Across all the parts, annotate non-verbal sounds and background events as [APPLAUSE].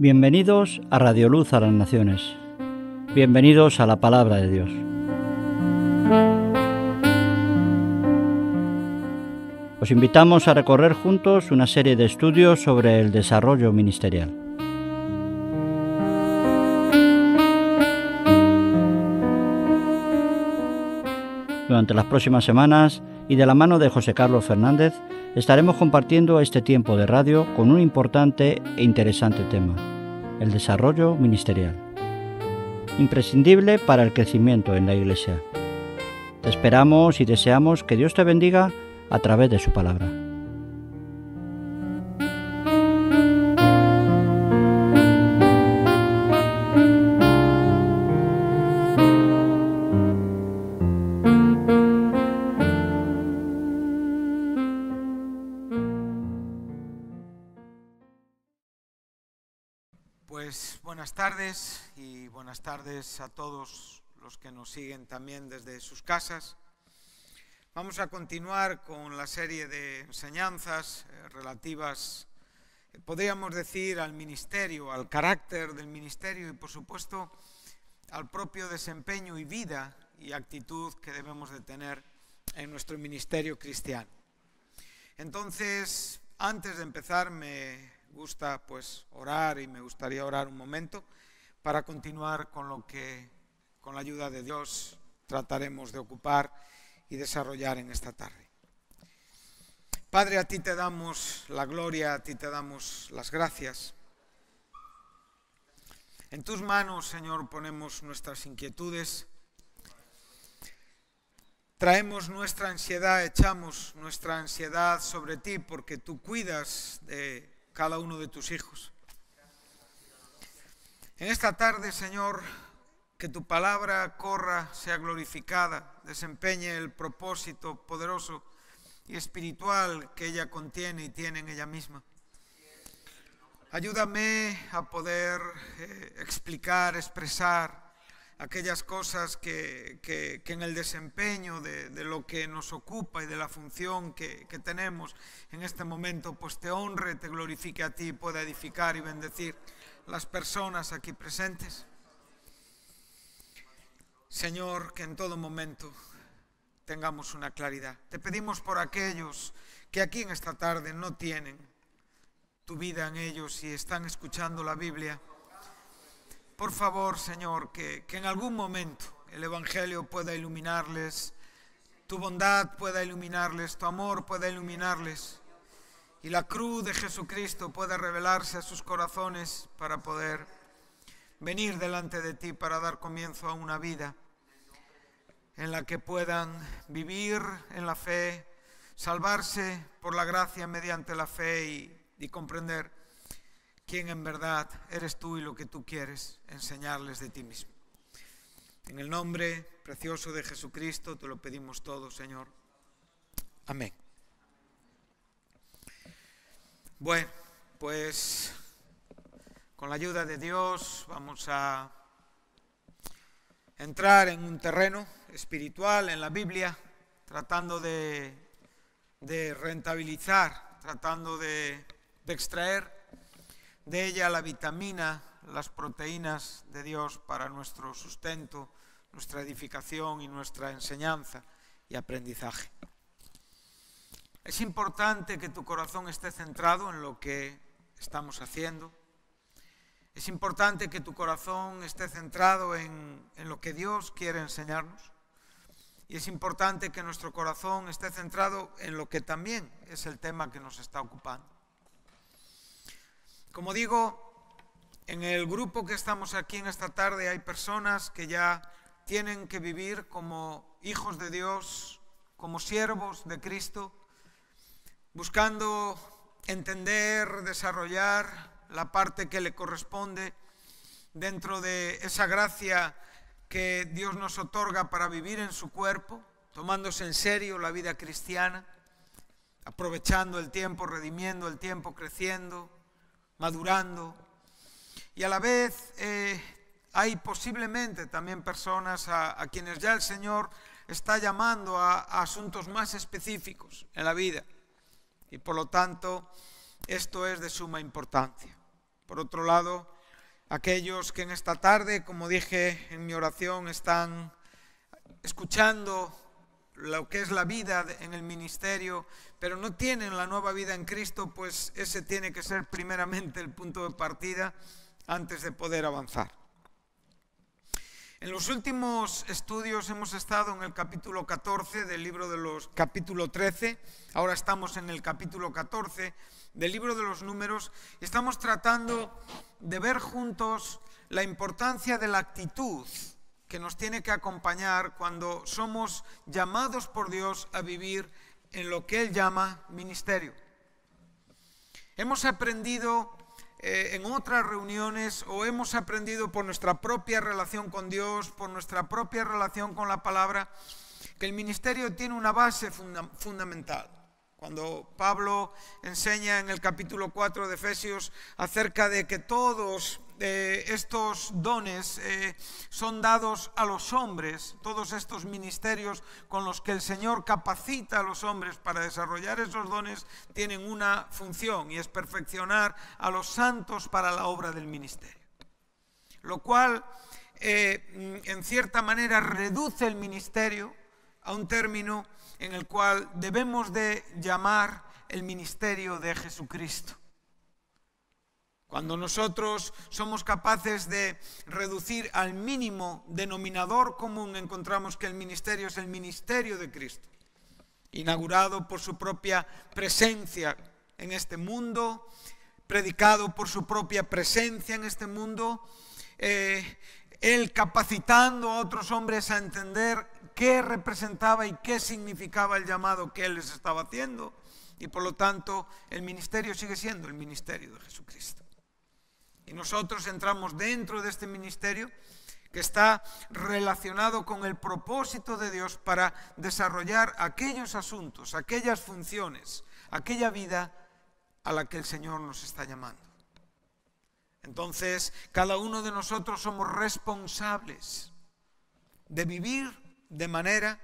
Bienvenidos a Radioluz a las Naciones. Bienvenidos a la palabra de Dios. Os invitamos a recorrer juntos una serie de estudios sobre el desarrollo ministerial. Durante las próximas semanas y de la mano de José Carlos Fernández, estaremos compartiendo este tiempo de radio con un importante e interesante tema, el desarrollo ministerial, imprescindible para el crecimiento en la Iglesia. Te esperamos y deseamos que Dios te bendiga a través de su palabra. Buenas tardes y buenas tardes a todos los que nos siguen también desde sus casas. Vamos a continuar con la serie de enseñanzas eh, relativas, eh, podríamos decir, al ministerio, al carácter del ministerio y, por supuesto, al propio desempeño y vida y actitud que debemos de tener en nuestro ministerio cristiano. Entonces, antes de empezar, me gusta pues orar y me gustaría orar un momento para continuar con lo que con la ayuda de Dios trataremos de ocupar y desarrollar en esta tarde. Padre, a ti te damos la gloria, a ti te damos las gracias. En tus manos, Señor, ponemos nuestras inquietudes, traemos nuestra ansiedad, echamos nuestra ansiedad sobre ti porque tú cuidas de cada uno de tus hijos. En esta tarde, Señor, que tu palabra corra, sea glorificada, desempeñe el propósito poderoso y espiritual que ella contiene y tiene en ella misma. Ayúdame a poder eh, explicar, expresar aquellas cosas que, en el desempeño de, lo que nos ocupa y de la función que, que tenemos en este momento, pues te honre, te glorifique a ti, pueda edificar y bendecir las personas aquí presentes. Señor, que en todo momento tengamos una claridad. Te pedimos por aquellos que aquí en esta tarde no tienen tu vida en ellos y están escuchando la Biblia por favor, Señor, que, en algún momento el Evangelio pueda iluminarles, tu bondad pueda iluminarles, tu amor pueda iluminarles y la cruz de Jesucristo pueda revelarse a sus corazones para poder venir delante de ti para dar comienzo a una vida en la que puedan vivir en la fe, salvarse por la gracia mediante la fe y, y comprender quién en verdad eres tú y lo que tú quieres enseñarles de ti mismo. En el nombre precioso de Jesucristo te lo pedimos todo, Señor. Amén. Bueno, pues con la ayuda de Dios vamos a entrar en un terreno espiritual en la Biblia, tratando de, rentabilizar, tratando de extraer de ella la vitamina, las proteínas de Dios para nuestro sustento, nuestra edificación y nuestra enseñanza y aprendizaje. Es importante que tu corazón esté centrado en lo que estamos haciendo. Es importante que tu corazón esté centrado en, en lo que Dios quiere enseñarnos. Y es importante que nuestro corazón esté centrado en lo que también es el tema que nos está ocupando. Como digo, en el grupo que estamos aquí en esta tarde hay personas que ya tienen que vivir como hijos de Dios, como siervos de Cristo, buscando entender, desarrollar la parte que le corresponde dentro de esa gracia que Dios nos otorga para vivir en su cuerpo, tomándose en serio la vida cristiana, aprovechando el tiempo, redimiendo el tiempo, creciendo, madurando. Y a la vez eh, hay posiblemente también personas a, quienes ya el Señor está llamando a asuntos más específicos en la vida. Y por lo tanto, esto es de suma importancia. Por otro lado, aquellos que en esta tarde, como dije en mi oración, están escuchando lo que es la vida en el ministerio, pero no tienen la nueva vida en Cristo, pues ese tiene que ser primeramente el punto de partida antes de poder avanzar. En los últimos estudios hemos estado en el capítulo 14 del libro de los capítulo 13, ahora estamos en el capítulo 14 del libro de los números, y estamos tratando de ver juntos la importancia de la actitud que nos tiene que acompañar cuando somos llamados por Dios a vivir en lo que Él llama ministerio. Hemos aprendido eh, en otras reuniones o hemos aprendido por nuestra propia relación con Dios, por nuestra propia relación con la palabra, que el ministerio tiene una base fundamental. Cuando Pablo enseña en el capítulo 4 de Efesios acerca de que todos estos dones eh, son dados a los hombres, todos estos ministerios con los que el Señor capacita a los hombres para desarrollar esos dones tienen una función y es perfeccionar a los santos para la obra del ministerio. Lo cual, eh, mm, en cierta manera, reduce el ministerio a un término en el cual debemos de llamar el ministerio de Jesucristo cuando nosotros somos capaces de reducir al mínimo denominador común, encontramos que el ministerio es el ministerio de Cristo, inaugurado por su propia presencia en este mundo, predicado por su propia presencia en este mundo, eh, él capacitando a otros hombres a entender qué representaba y qué significaba el llamado que él les estaba haciendo. Y por lo tanto, el ministerio sigue siendo el ministerio de Jesucristo. Y nosotros entramos dentro de este ministerio que está relacionado con el propósito de Dios para desarrollar aquellos asuntos, aquellas funciones, aquella vida a la que el Señor nos está llamando. Entonces, cada uno de nosotros somos responsables de vivir de manera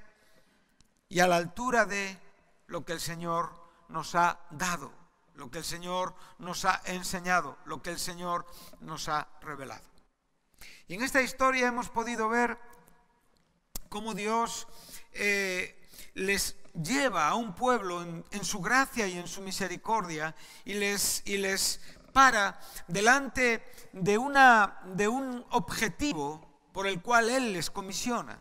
y a la altura de lo que el Señor nos ha dado lo que el Señor nos ha enseñado, lo que el Señor nos ha revelado. Y en esta historia hemos podido ver cómo Dios eh, les lleva a un pueblo en, su gracia y en su misericordia y les, y les para delante de, una, de un objetivo por el cual Él les comisiona.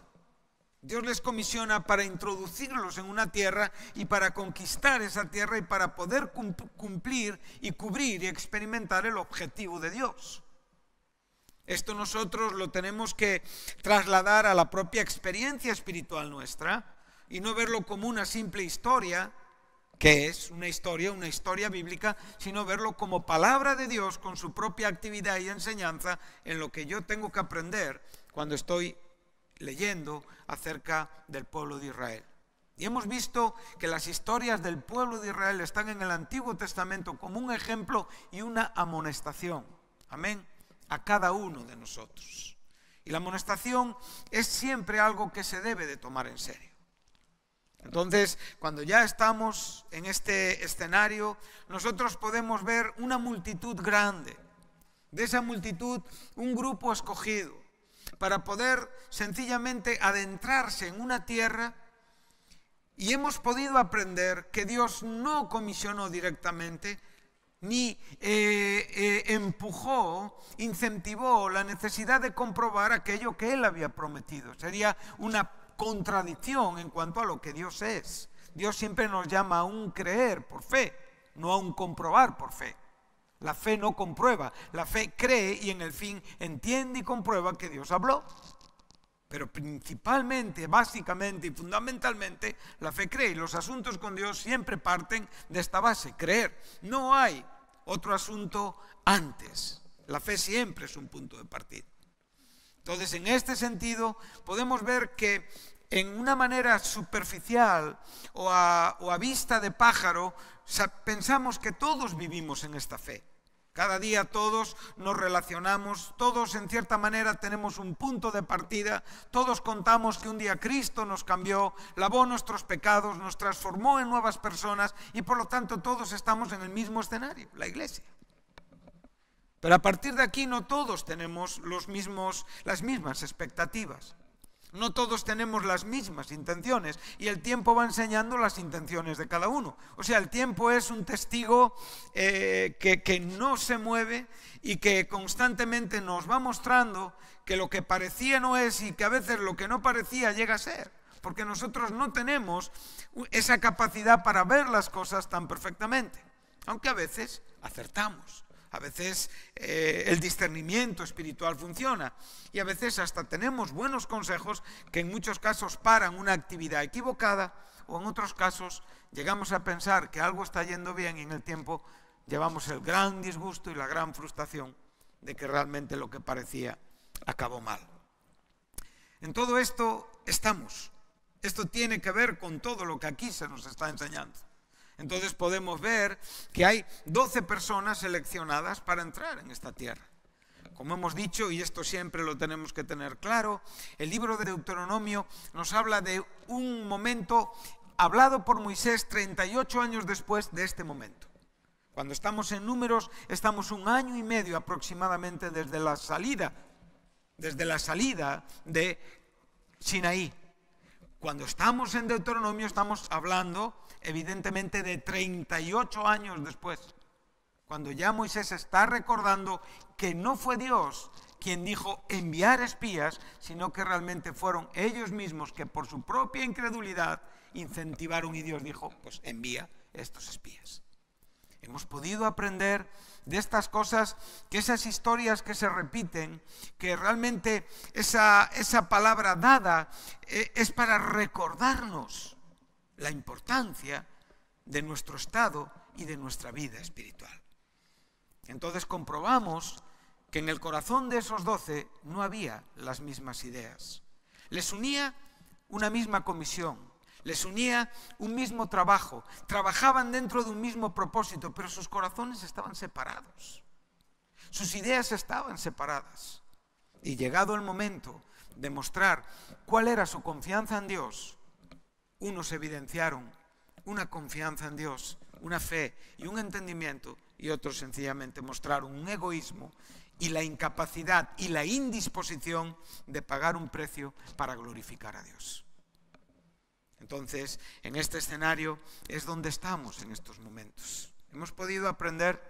Dios les comisiona para introducirlos en una tierra y para conquistar esa tierra y para poder cumplir y cubrir y experimentar el objetivo de Dios. Esto nosotros lo tenemos que trasladar a la propia experiencia espiritual nuestra y no verlo como una simple historia, que es una historia, una historia bíblica, sino verlo como palabra de Dios con su propia actividad y enseñanza en lo que yo tengo que aprender cuando estoy leyendo acerca del pueblo de Israel. Y hemos visto que las historias del pueblo de Israel están en el Antiguo Testamento como un ejemplo y una amonestación. Amén. A cada uno de nosotros. Y la amonestación es siempre algo que se debe de tomar en serio. Entonces, cuando ya estamos en este escenario, nosotros podemos ver una multitud grande. De esa multitud, un grupo escogido para poder sencillamente adentrarse en una tierra y hemos podido aprender que Dios no comisionó directamente ni eh, eh, empujó, incentivó la necesidad de comprobar aquello que Él había prometido. Sería una contradicción en cuanto a lo que Dios es. Dios siempre nos llama a un creer por fe, no a un comprobar por fe. La fe no comprueba, la fe cree y en el fin entiende y comprueba que Dios habló. Pero principalmente, básicamente y fundamentalmente, la fe cree. Y los asuntos con Dios siempre parten de esta base, creer. No hay otro asunto antes. La fe siempre es un punto de partida. Entonces, en este sentido, podemos ver que en una manera superficial o a, vista de pájaro, pensamos que todos vivimos en esta fe. Cada día todos nos relacionamos, todos en cierta manera tenemos un punto de partida, todos contamos que un día Cristo nos cambió, lavó nuestros pecados, nos transformó en nuevas personas y por lo tanto todos estamos en el mismo escenario, la iglesia. Pero a partir de aquí no todos tenemos los mismos, las mismas expectativas. No todos tenemos las mismas intenciones y el tiempo va enseñando las intenciones de cada uno. O sea, el tiempo es un testigo eh, que no se mueve y que constantemente nos va mostrando que lo que parecía no es y que a veces lo que no parecía llega a ser. Porque nosotros no tenemos esa capacidad para ver las cosas tan perfectamente. Aunque a veces acertamos a veces eh, el discernimiento espiritual funciona y a veces hasta tenemos buenos consejos que en muchos casos paran una actividad equivocada o en otros casos llegamos a pensar que algo está yendo bien y en el tiempo llevamos el gran disgusto y la gran frustración de que realmente lo que parecía acabó mal. En todo esto estamos. Esto tiene que ver con todo lo que aquí se nos está enseñando. Entonces podemos ver que hay 12 personas seleccionadas para entrar en esta tierra. Como hemos dicho, y esto siempre lo tenemos que tener claro, el libro de Deuteronomio nos habla de un momento hablado por Moisés 38 años después de este momento. Cuando estamos en números, estamos un año y medio aproximadamente desde la salida, desde la salida de Sinaí. Cuando estamos en Deuteronomio, estamos hablando evidentemente de 38 años después, cuando ya Moisés está recordando que no fue Dios quien dijo enviar espías, sino que realmente fueron ellos mismos que por su propia incredulidad incentivaron y Dios dijo, pues envía estos espías. Hemos podido aprender de estas cosas, que esas historias que se repiten, que realmente esa, esa palabra dada eh, es para recordarnos la importancia de nuestro estado y de nuestra vida espiritual. Entonces comprobamos que en el corazón de esos doce no había las mismas ideas. Les unía una misma comisión, les unía un mismo trabajo, trabajaban dentro de un mismo propósito, pero sus corazones estaban separados, sus ideas estaban separadas. Y llegado el momento de mostrar cuál era su confianza en Dios, unos evidenciaron una confianza en Dios, una fe y un entendimiento, y otros sencillamente mostraron un egoísmo y la incapacidad y la indisposición de pagar un precio para glorificar a Dios. Entonces, en este escenario es donde estamos en estos momentos. Hemos podido aprender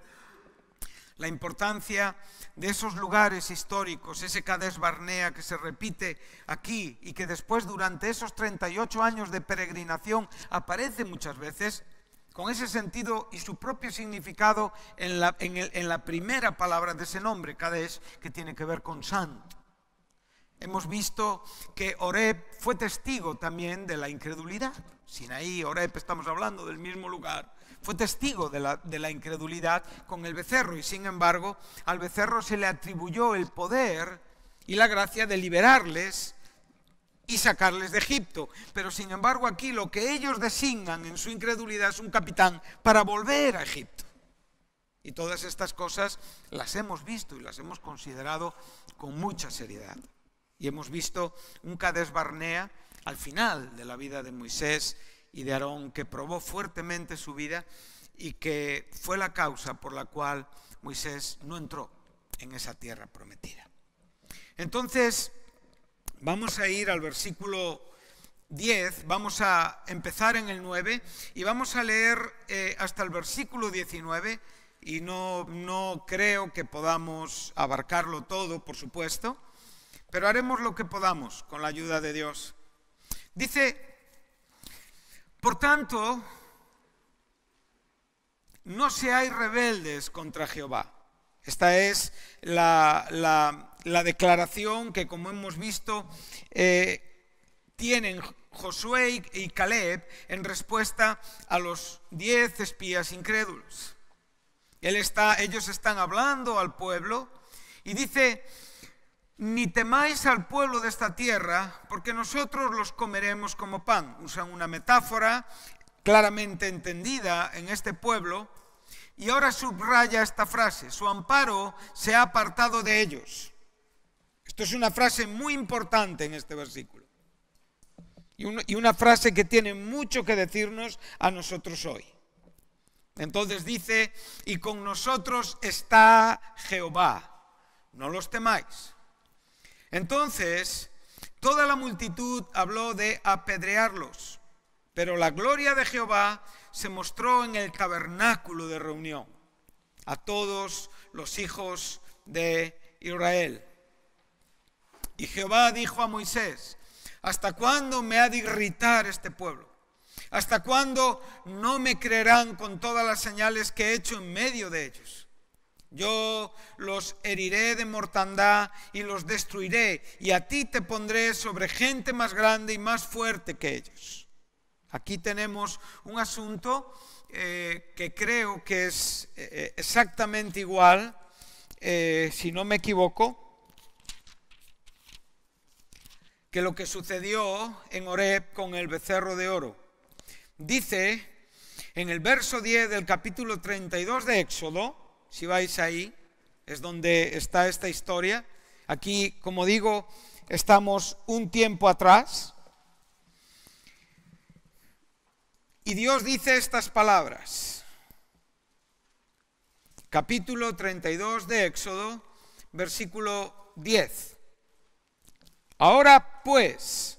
la importancia de esos lugares históricos, ese Cades Barnea que se repite aquí y que después durante esos 38 años de peregrinación aparece muchas veces con ese sentido y su propio significado en la, primera palabra de ese nombre, Cades, que tiene que ver con santo. Hemos visto que Oreb fue testigo también de la incredulidad. Sin ahí, Oreb, estamos hablando del mismo lugar fue testigo de la, incredulidad con el becerro y sin embargo al becerro se le atribuyó el poder y la gracia de liberarles y sacarles de Egipto. Pero sin embargo aquí lo que ellos designan en su incredulidad es un capitán para volver a Egipto. Y todas estas cosas las hemos visto y las hemos considerado con mucha seriedad. Y hemos visto un Cades Barnea al final de la vida de Moisés y de Aarón, que probó fuertemente su vida y que fue la causa por la cual Moisés no entró en esa tierra prometida. Entonces, vamos a ir al versículo 10, vamos a empezar en el 9 y vamos a leer eh, hasta el versículo 19 y no, no creo que podamos abarcarlo todo, por supuesto, pero haremos lo que podamos con la ayuda de Dios. Dice, por tanto, no seáis rebeldes contra Jehová. Esta es la, declaración que, como hemos visto, eh, tienen Josué y Caleb en respuesta a los diez espías incrédulos. ellos están hablando al pueblo y dice ni temáis al pueblo de esta tierra, porque nosotros los comeremos como pan. Usan una metáfora claramente entendida en este pueblo, y ahora subraya esta frase, su amparo se ha apartado de ellos. Esto es una frase muy importante en este versículo, y, y una frase que tiene mucho que decirnos a nosotros hoy. Entonces dice, y con nosotros está Jehová, no los temáis entonces, toda la multitud habló de apedrearlos, pero la gloria de Jehová se mostró en el tabernáculo de reunión a todos los hijos de Israel. Y Jehová dijo a Moisés, ¿hasta cuándo me ha de irritar este pueblo? ¿Hasta cuándo no me creerán con todas las señales que he hecho en medio de ellos? Yo los heriré de mortandad y los destruiré, y a ti te pondré sobre gente más grande y más fuerte que ellos. Aquí tenemos un asunto eh, que creo que es eh, exactamente igual, eh, si no me equivoco, que lo que sucedió en Oreb con el becerro de oro. Dice en el verso 10 del capítulo 32 de Éxodo, si vais ahí, es donde está esta historia. Aquí, como digo, estamos un tiempo atrás. Y Dios dice estas palabras. Capítulo 32 de Éxodo, versículo 10. Ahora pues,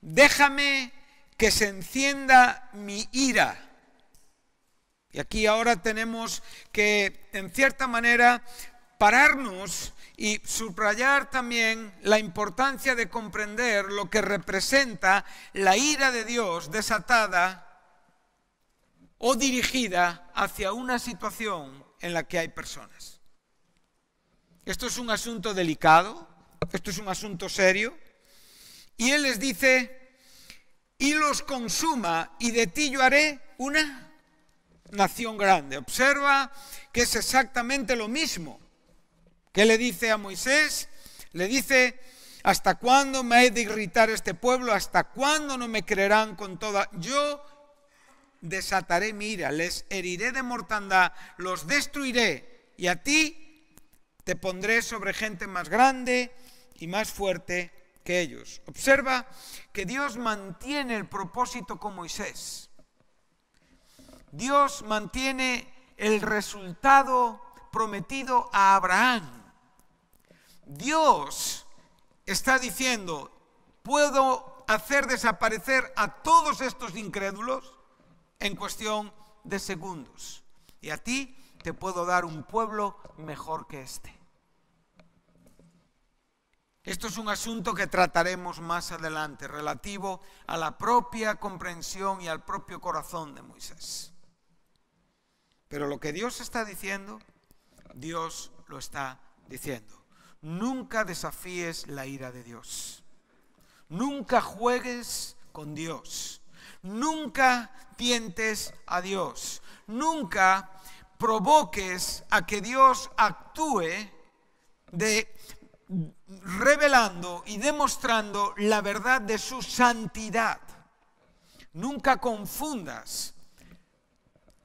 déjame que se encienda mi ira y aquí ahora tenemos que, en cierta manera, pararnos y subrayar también la importancia de comprender lo que representa la ira de Dios desatada o dirigida hacia una situación en la que hay personas. Esto es un asunto delicado, esto es un asunto serio, y Él les dice, y los consuma, y de ti yo haré una nación grande. Observa que es exactamente lo mismo. que le dice a Moisés? Le dice, ¿hasta cuándo me he de irritar este pueblo? ¿Hasta cuándo no me creerán con toda... Yo desataré mi ira, les heriré de mortandad, los destruiré y a ti te pondré sobre gente más grande y más fuerte que ellos. Observa que Dios mantiene el propósito con Moisés. Dios mantiene el resultado prometido a Abraham. Dios está diciendo, puedo hacer desaparecer a todos estos incrédulos en cuestión de segundos. Y a ti te puedo dar un pueblo mejor que este. Esto es un asunto que trataremos más adelante relativo a la propia comprensión y al propio corazón de Moisés. Pero lo que Dios está diciendo, Dios lo está diciendo. Nunca desafíes la ira de Dios. Nunca juegues con Dios. Nunca tientes a Dios. Nunca provoques a que Dios actúe de revelando y demostrando la verdad de su santidad. Nunca confundas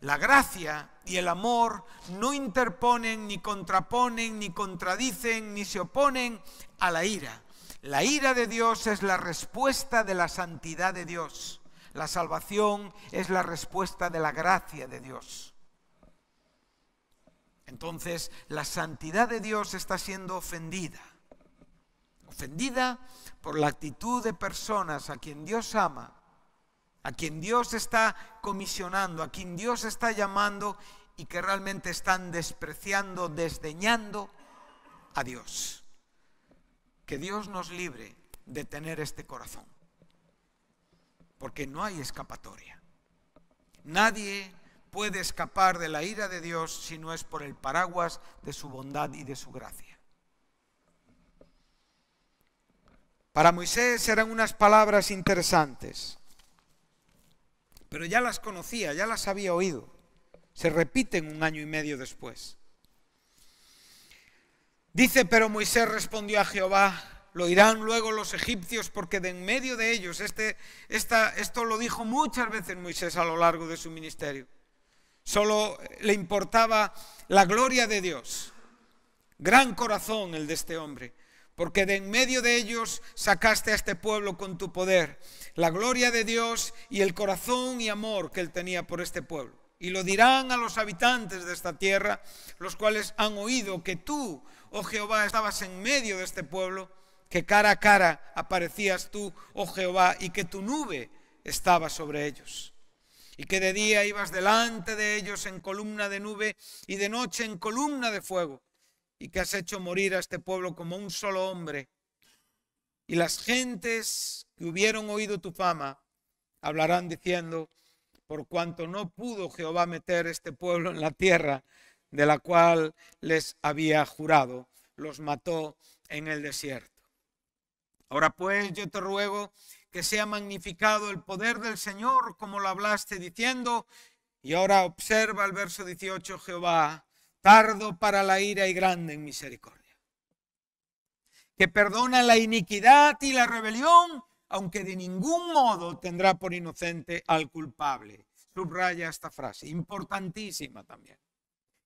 la gracia y el amor no interponen, ni contraponen, ni contradicen, ni se oponen a la ira. La ira de Dios es la respuesta de la santidad de Dios. La salvación es la respuesta de la gracia de Dios. Entonces, la santidad de Dios está siendo ofendida. Ofendida por la actitud de personas a quien Dios ama a quien Dios está comisionando, a quien Dios está llamando y que realmente están despreciando, desdeñando a Dios. Que Dios nos libre de tener este corazón, porque no hay escapatoria. Nadie puede escapar de la ira de Dios si no es por el paraguas de su bondad y de su gracia. Para Moisés eran unas palabras interesantes pero ya las conocía, ya las había oído. Se repiten un año y medio después. Dice, pero Moisés respondió a Jehová, lo irán luego los egipcios porque de en medio de ellos, este, esta, esto lo dijo muchas veces Moisés a lo largo de su ministerio, solo le importaba la gloria de Dios. Gran corazón el de este hombre, porque de en medio de ellos sacaste a este pueblo con tu poder la gloria de Dios y el corazón y amor que él tenía por este pueblo. Y lo dirán a los habitantes de esta tierra, los cuales han oído que tú, oh Jehová, estabas en medio de este pueblo, que cara a cara aparecías tú, oh Jehová, y que tu nube estaba sobre ellos. Y que de día ibas delante de ellos en columna de nube y de noche en columna de fuego. Y que has hecho morir a este pueblo como un solo hombre. Y las gentes que hubieron oído tu fama hablarán diciendo, por cuanto no pudo Jehová meter este pueblo en la tierra de la cual les había jurado, los mató en el desierto. Ahora pues yo te ruego que sea magnificado el poder del Señor, como lo hablaste diciendo, y ahora observa el verso 18, Jehová, tardo para la ira y grande en misericordia, que perdona la iniquidad y la rebelión aunque de ningún modo tendrá por inocente al culpable. Subraya esta frase, importantísima también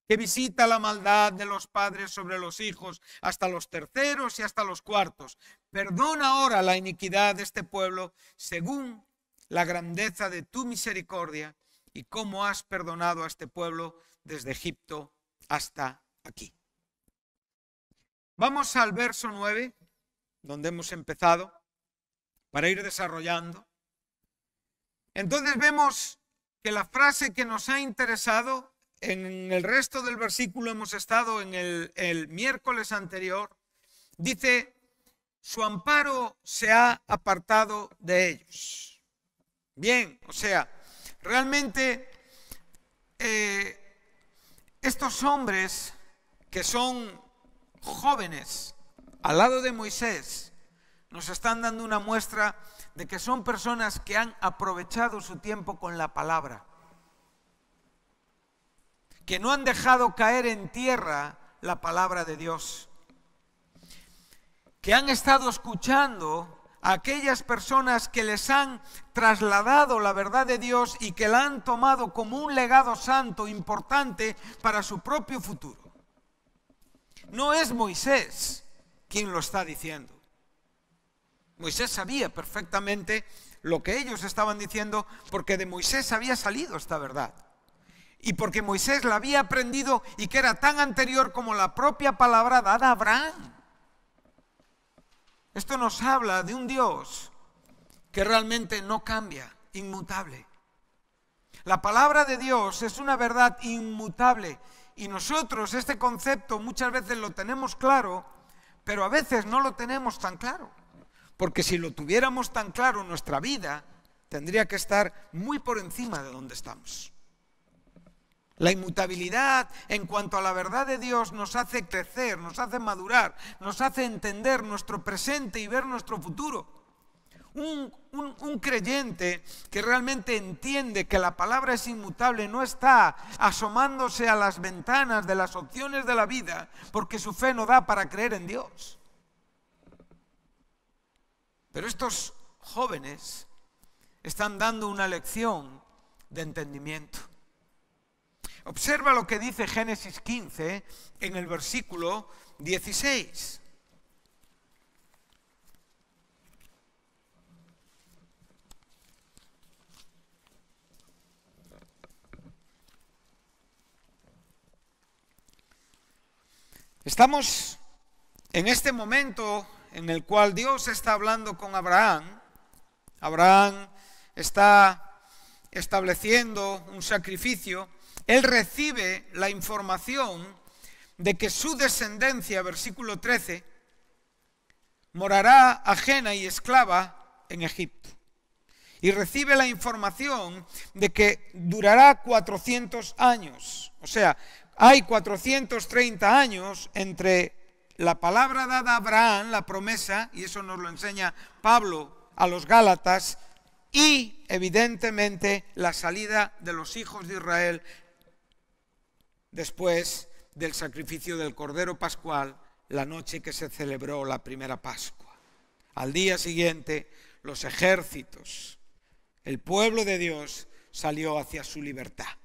que visita la maldad de los padres sobre los hijos, hasta los terceros y hasta los cuartos. Perdona ahora la iniquidad de este pueblo, según la grandeza de tu misericordia y cómo has perdonado a este pueblo desde Egipto hasta aquí. Vamos al verso 9, donde hemos empezado para ir desarrollando. Entonces vemos que la frase que nos ha interesado en el resto del versículo hemos estado en el, miércoles anterior, dice, su amparo se ha apartado de ellos. Bien, o sea, realmente eh, estos hombres que son jóvenes al lado de Moisés, nos están dando una muestra de que son personas que han aprovechado su tiempo con la palabra, que no han dejado caer en tierra la palabra de Dios, que han estado escuchando a aquellas personas que les han trasladado la verdad de Dios y que la han tomado como un legado santo importante para su propio futuro. No es Moisés quien lo está diciendo. Moisés sabía perfectamente lo que ellos estaban diciendo porque de Moisés había salido esta verdad. Y porque Moisés la había aprendido y que era tan anterior como la propia palabra dada a Abraham. Esto nos habla de un Dios que realmente no cambia, inmutable. La palabra de Dios es una verdad inmutable y nosotros este concepto muchas veces lo tenemos claro, pero a veces no lo tenemos tan claro. Porque si lo tuviéramos tan claro, en nuestra vida tendría que estar muy por encima de donde estamos. La inmutabilidad en cuanto a la verdad de Dios nos hace crecer, nos hace madurar, nos hace entender nuestro presente y ver nuestro futuro. un, creyente que realmente entiende que la palabra es inmutable no está asomándose a las ventanas de las opciones de la vida porque su fe no da para creer en Dios. Pero estos jóvenes están dando una lección de entendimiento. Observa lo que dice Génesis 15 en el versículo 16. Estamos en este momento en el cual Dios está hablando con Abraham. Abraham está estableciendo un sacrificio. Él recibe la información de que su descendencia, versículo 13, morará ajena y esclava en Egipto. Y recibe la información de que durará 400 años. O sea, hay 430 años entre la palabra dada a Abraham, la promesa, y eso nos lo enseña Pablo a los Gálatas, y evidentemente la salida de los hijos de Israel después del sacrificio del Cordero Pascual, la noche que se celebró la primera Pascua. Al día siguiente, los ejércitos, el pueblo de Dios salió hacia su libertad.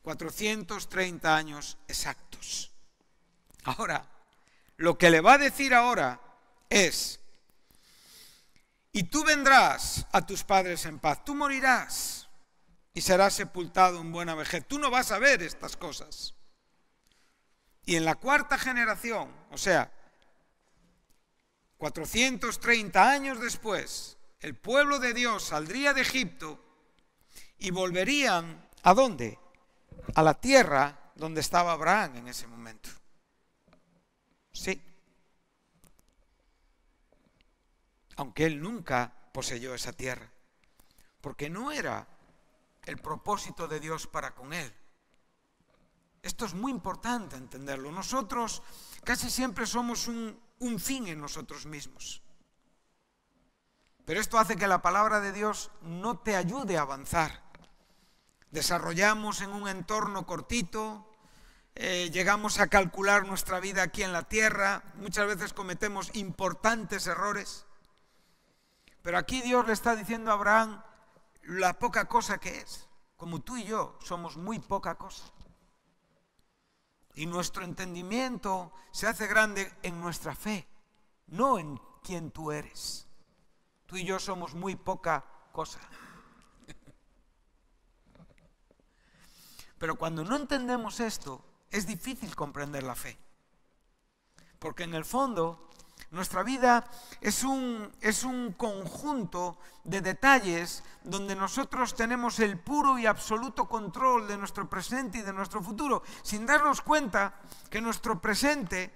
430 años exactos. Ahora, lo que le va a decir ahora es, y tú vendrás a tus padres en paz, tú morirás y serás sepultado en buena vejez, tú no vas a ver estas cosas. Y en la cuarta generación, o sea, 430 años después, el pueblo de Dios saldría de Egipto y volverían a dónde? A la tierra donde estaba Abraham en ese momento. Sí. Aunque él nunca poseyó esa tierra, porque no era el propósito de Dios para con él. Esto es muy importante entenderlo. Nosotros casi siempre somos un, un fin en nosotros mismos. Pero esto hace que la palabra de Dios no te ayude a avanzar. Desarrollamos en un entorno cortito, eh, llegamos a calcular nuestra vida aquí en la tierra, muchas veces cometemos importantes errores, pero aquí Dios le está diciendo a Abraham la poca cosa que es, como tú y yo somos muy poca cosa. Y nuestro entendimiento se hace grande en nuestra fe, no en quien tú eres. Tú y yo somos muy poca cosa. [LAUGHS] Pero cuando no entendemos esto, es difícil comprender la fe. Porque en el fondo, nuestra vida es un, es un conjunto de detalles donde nosotros tenemos el puro y absoluto control de nuestro presente y de nuestro futuro, sin darnos cuenta que nuestro presente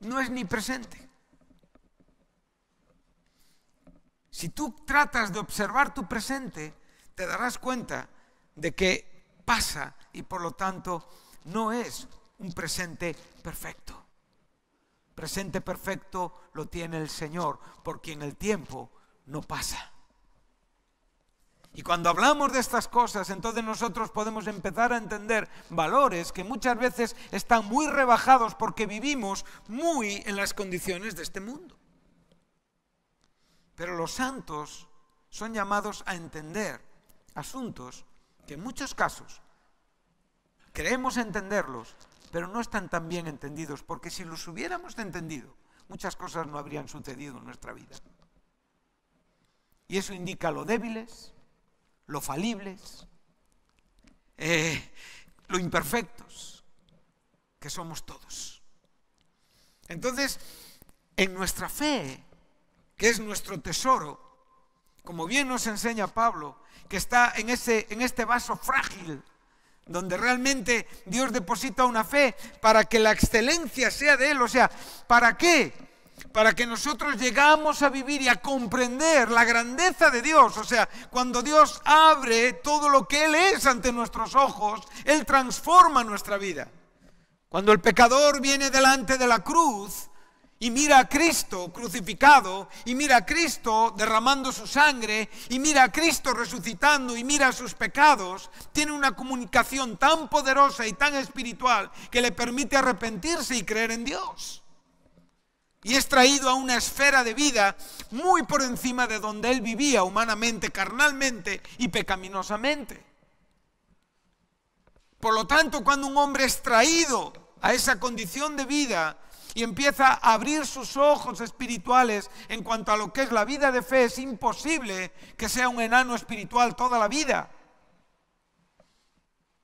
no es ni presente. Si tú tratas de observar tu presente, te darás cuenta de que pasa y por lo tanto no es un presente perfecto. Presente perfecto lo tiene el Señor, porque en el tiempo no pasa. Y cuando hablamos de estas cosas, entonces nosotros podemos empezar a entender valores que muchas veces están muy rebajados porque vivimos muy en las condiciones de este mundo. Pero los santos son llamados a entender asuntos que en muchos casos Creemos entenderlos, pero no están tan bien entendidos, porque si los hubiéramos entendido, muchas cosas no habrían sucedido en nuestra vida. Y eso indica lo débiles, lo falibles, eh, lo imperfectos que somos todos. Entonces, en nuestra fe, que es nuestro tesoro, como bien nos enseña Pablo, que está en, ese, en este vaso frágil donde realmente Dios deposita una fe para que la excelencia sea de Él. O sea, ¿para qué? Para que nosotros llegamos a vivir y a comprender la grandeza de Dios. O sea, cuando Dios abre todo lo que Él es ante nuestros ojos, Él transforma nuestra vida. Cuando el pecador viene delante de la cruz, y mira a Cristo crucificado, y mira a Cristo derramando su sangre, y mira a Cristo resucitando, y mira sus pecados, tiene una comunicación tan poderosa y tan espiritual que le permite arrepentirse y creer en Dios. Y es traído a una esfera de vida muy por encima de donde él vivía humanamente, carnalmente y pecaminosamente. Por lo tanto, cuando un hombre es traído a esa condición de vida, y empieza a abrir sus ojos espirituales en cuanto a lo que es la vida de fe, es imposible que sea un enano espiritual toda la vida.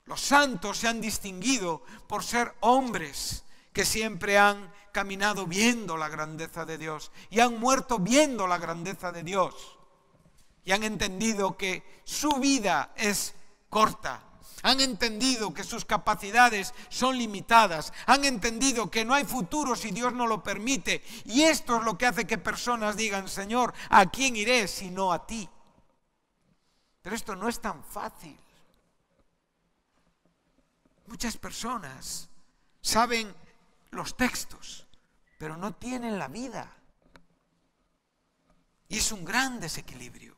Los santos se han distinguido por ser hombres que siempre han caminado viendo la grandeza de Dios y han muerto viendo la grandeza de Dios y han entendido que su vida es corta han entendido que sus capacidades son limitadas. Han entendido que no hay futuro si Dios no lo permite. Y esto es lo que hace que personas digan, Señor, ¿a quién iré si no a ti? Pero esto no es tan fácil. Muchas personas saben los textos, pero no tienen la vida. Y es un gran desequilibrio.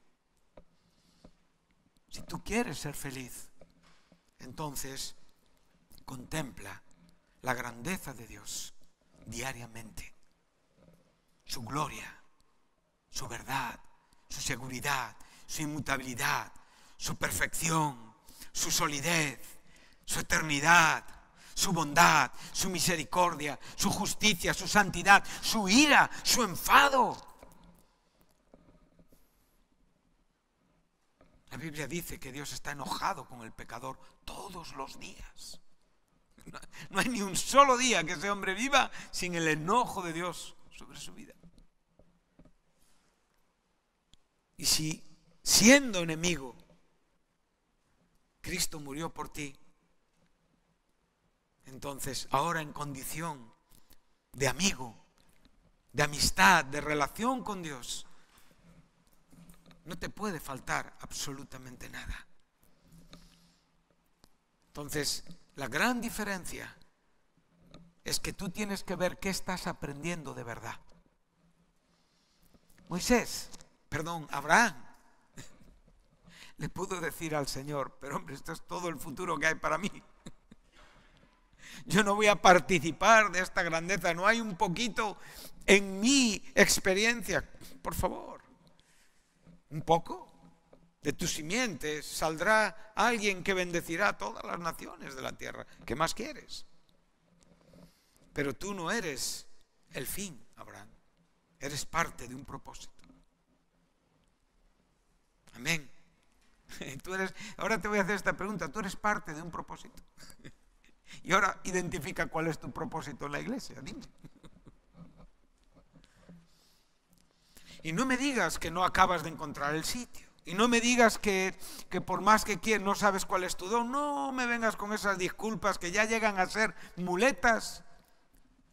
Si tú quieres ser feliz, entonces contempla la grandeza de Dios diariamente, su gloria, su verdad, su seguridad, su inmutabilidad, su perfección, su solidez, su eternidad, su bondad, su misericordia, su justicia, su santidad, su ira, su enfado. La Biblia dice que Dios está enojado con el pecador todos los días. No, hay ni un solo día que ese hombre viva sin el enojo de Dios sobre su vida. Y si, siendo enemigo, Cristo murió por ti, entonces ahora en condición de amigo, de amistad, de relación con Dios, no te puede faltar absolutamente nada. Entonces, la gran diferencia es que tú tienes que ver qué estás aprendiendo de verdad. Moisés, perdón, Abraham, [LAUGHS] le pudo decir al Señor, pero hombre, esto es todo el futuro que hay para mí. Yo no voy a participar de esta grandeza, no hay un poquito en mi experiencia, por favor. ¿Un poco? de tus simientes saldrá alguien que bendecirá a todas las naciones de la tierra. ¿Qué más quieres? Pero tú no eres el fin, Abraham. Eres parte de un propósito. Amén. [LAUGHS] Tú eres, ahora te voy a hacer esta pregunta. Tú eres parte de un propósito. [LAUGHS] Y ahora identifica cuál es tu propósito en la iglesia. [LAUGHS] Y no me digas que no acabas de encontrar el sitio. Y no me digas que, por más que quieras no sabes cuál es tu don. No me vengas con esas disculpas que ya llegan a ser muletas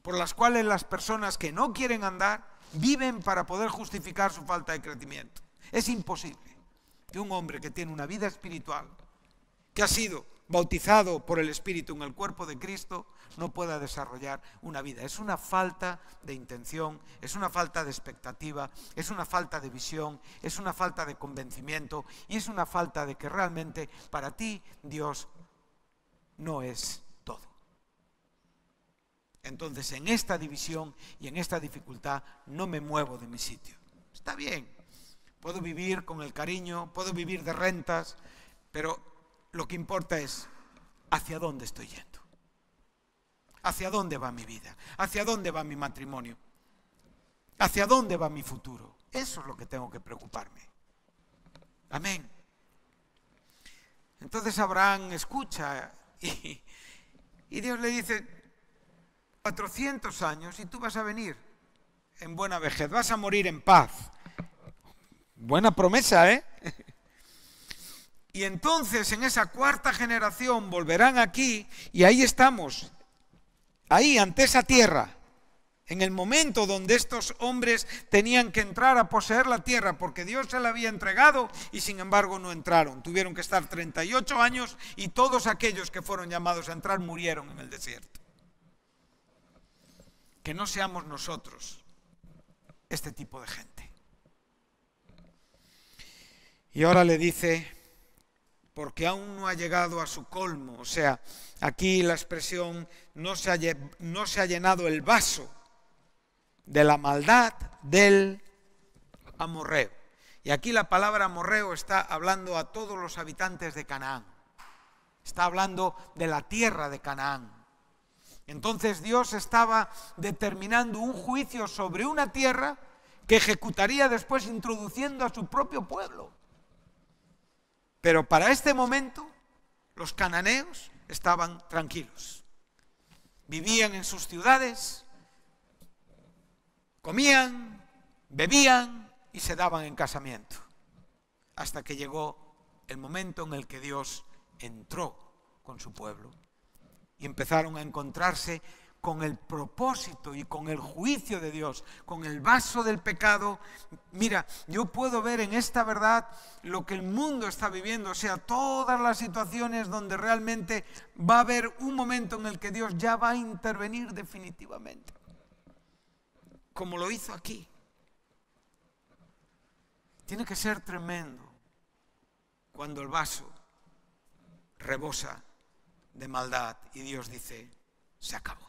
por las cuales las personas que no quieren andar viven para poder justificar su falta de crecimiento. Es imposible que un hombre que tiene una vida espiritual, que ha sido bautizado por el Espíritu en el cuerpo de Cristo, no pueda desarrollar una vida. Es una falta de intención, es una falta de expectativa, es una falta de visión, es una falta de convencimiento y es una falta de que realmente para ti Dios no es todo. Entonces, en esta división y en esta dificultad no me muevo de mi sitio. Está bien, puedo vivir con el cariño, puedo vivir de rentas, pero lo que importa es hacia dónde estoy yendo. ¿Hacia dónde va mi vida? ¿Hacia dónde va mi matrimonio? ¿Hacia dónde va mi futuro? Eso es lo que tengo que preocuparme. Amén. Entonces Abraham escucha y, Dios le dice, 400 años y tú vas a venir en buena vejez, vas a morir en paz. Buena promesa, ¿eh? Y entonces en esa cuarta generación volverán aquí y ahí estamos, ahí ante esa tierra, en el momento donde estos hombres tenían que entrar a poseer la tierra porque Dios se la había entregado y sin embargo no entraron. Tuvieron que estar 38 años y todos aquellos que fueron llamados a entrar murieron en el desierto. Que no seamos nosotros este tipo de gente. Y ahora le dice, porque aún no ha llegado a su colmo. O sea, aquí la expresión no se ha, no se ha llenado el vaso de la maldad del amorreo. Y aquí la palabra amorreo está hablando a todos los habitantes de Canaán. Está hablando de la tierra de Canaán. Entonces Dios estaba determinando un juicio sobre una tierra que ejecutaría después introduciendo a su propio pueblo. Pero para este momento los cananeos estaban tranquilos. Vivían en sus ciudades, comían, bebían y se daban en casamiento. Hasta que llegó el momento en el que Dios entró con su pueblo y empezaron a encontrarse con el propósito y con el juicio de Dios, con el vaso del pecado. Mira, yo puedo ver en esta verdad lo que el mundo está viviendo, o sea, todas las situaciones donde realmente va a haber un momento en el que Dios ya va a intervenir definitivamente, como lo hizo aquí. Tiene que ser tremendo cuando el vaso rebosa de maldad y Dios dice, se acabó.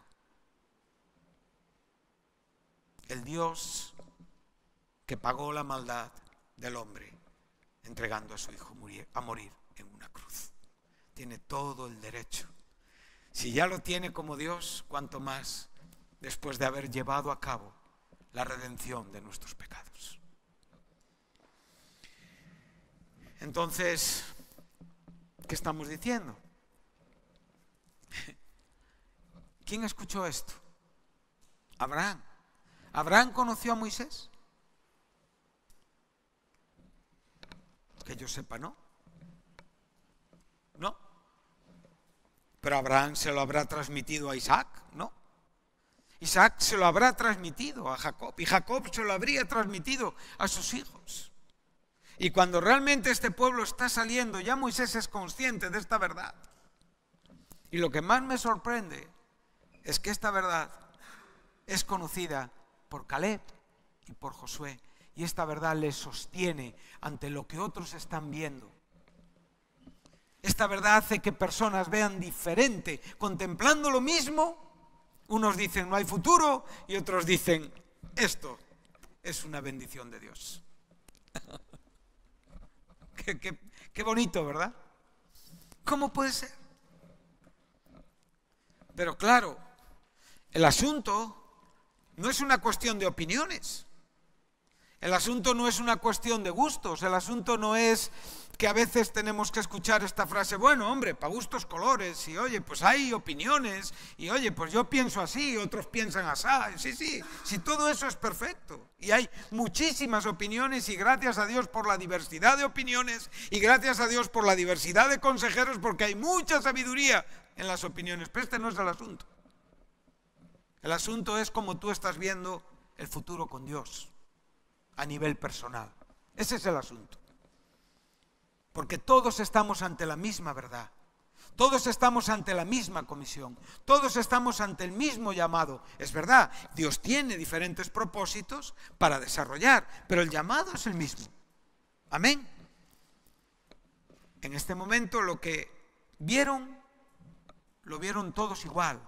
el Dios que pagó la maldad del hombre entregando a su hijo a morir en una cruz. Tiene todo el derecho. Si ya lo tiene como Dios, cuanto más después de haber llevado a cabo la redención de nuestros pecados. Entonces, ¿qué estamos diciendo? [LAUGHS] ¿Quién escuchó esto? Abraham. ¿Abraham conoció a Moisés? Que yo sepa, ¿no? ¿No? Pero Abraham se lo habrá transmitido a Isaac, ¿no? Isaac se lo habrá transmitido a Jacob y Jacob se lo habría transmitido a sus hijos. Y cuando realmente este pueblo está saliendo, ya Moisés es consciente de esta verdad. Y lo que más me sorprende es que esta verdad es conocida por Caleb y por Josué. Y esta verdad les sostiene ante lo que otros están viendo. Esta verdad hace que personas vean diferente, contemplando lo mismo. Unos dicen no hay futuro y otros dicen esto es una bendición de Dios. [LAUGHS] qué, qué bonito, ¿verdad? ¿Cómo puede ser? Pero claro, el asunto no es una cuestión de opiniones. El asunto no es una cuestión de gustos, el asunto no es que a veces tenemos que escuchar esta frase, bueno, hombre, para gustos colores, y oye, pues hay opiniones, y oye, pues yo pienso así, otros piensan así, sí, sí, si todo eso es perfecto. Y hay muchísimas opiniones y gracias a Dios por la diversidad de opiniones y gracias a Dios por la diversidad de consejeros porque hay mucha sabiduría en las opiniones, pero este no es el asunto. El asunto es como tú estás viendo el futuro con Dios a nivel personal. Ese es el asunto. Porque todos estamos ante la misma verdad. Todos estamos ante la misma comisión. Todos estamos ante el mismo llamado. Es verdad, Dios tiene diferentes propósitos para desarrollar, pero el llamado es el mismo. Amén. En este momento lo que vieron, lo vieron todos igual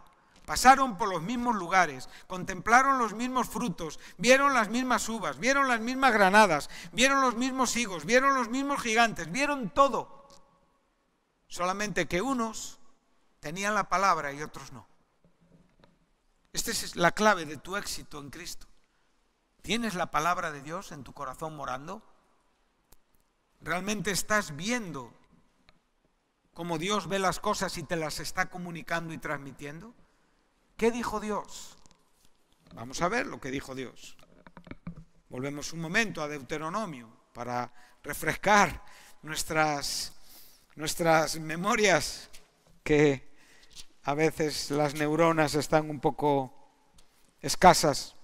pasaron por los mismos lugares, contemplaron los mismos frutos, vieron las mismas uvas, vieron las mismas granadas, vieron los mismos higos, vieron los mismos gigantes, vieron todo. Solamente que unos tenían la palabra y otros no. Esta es la clave de tu éxito en Cristo. ¿Tienes la palabra de Dios en tu corazón morando? ¿Realmente estás viendo cómo Dios ve las cosas y te las está comunicando y transmitiendo? ¿Qué dijo Dios? Vamos a ver lo que dijo Dios. Volvemos un momento a Deuteronomio para refrescar nuestras, nuestras memorias que a veces las neuronas están un poco escasas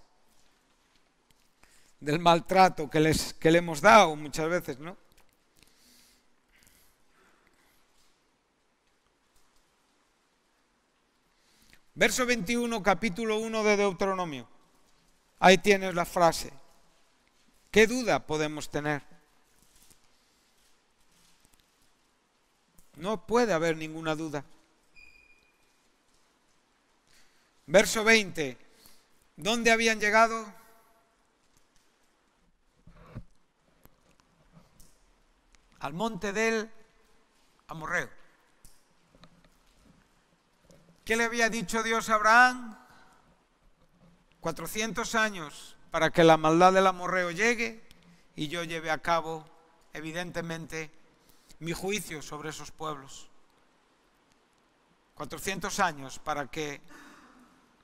del maltrato que, les, que le hemos dado muchas veces, ¿no? Verso 21, capítulo 1 de Deuteronomio. Ahí tienes la frase. ¿Qué duda podemos tener? No puede haber ninguna duda. Verso 20. ¿Dónde habían llegado? Al monte del Amorreo. ¿Qué le había dicho Dios a Abraham? 400 años para que la maldad del amorreo llegue y yo lleve a cabo, evidentemente, mi juicio sobre esos pueblos. 400 años para que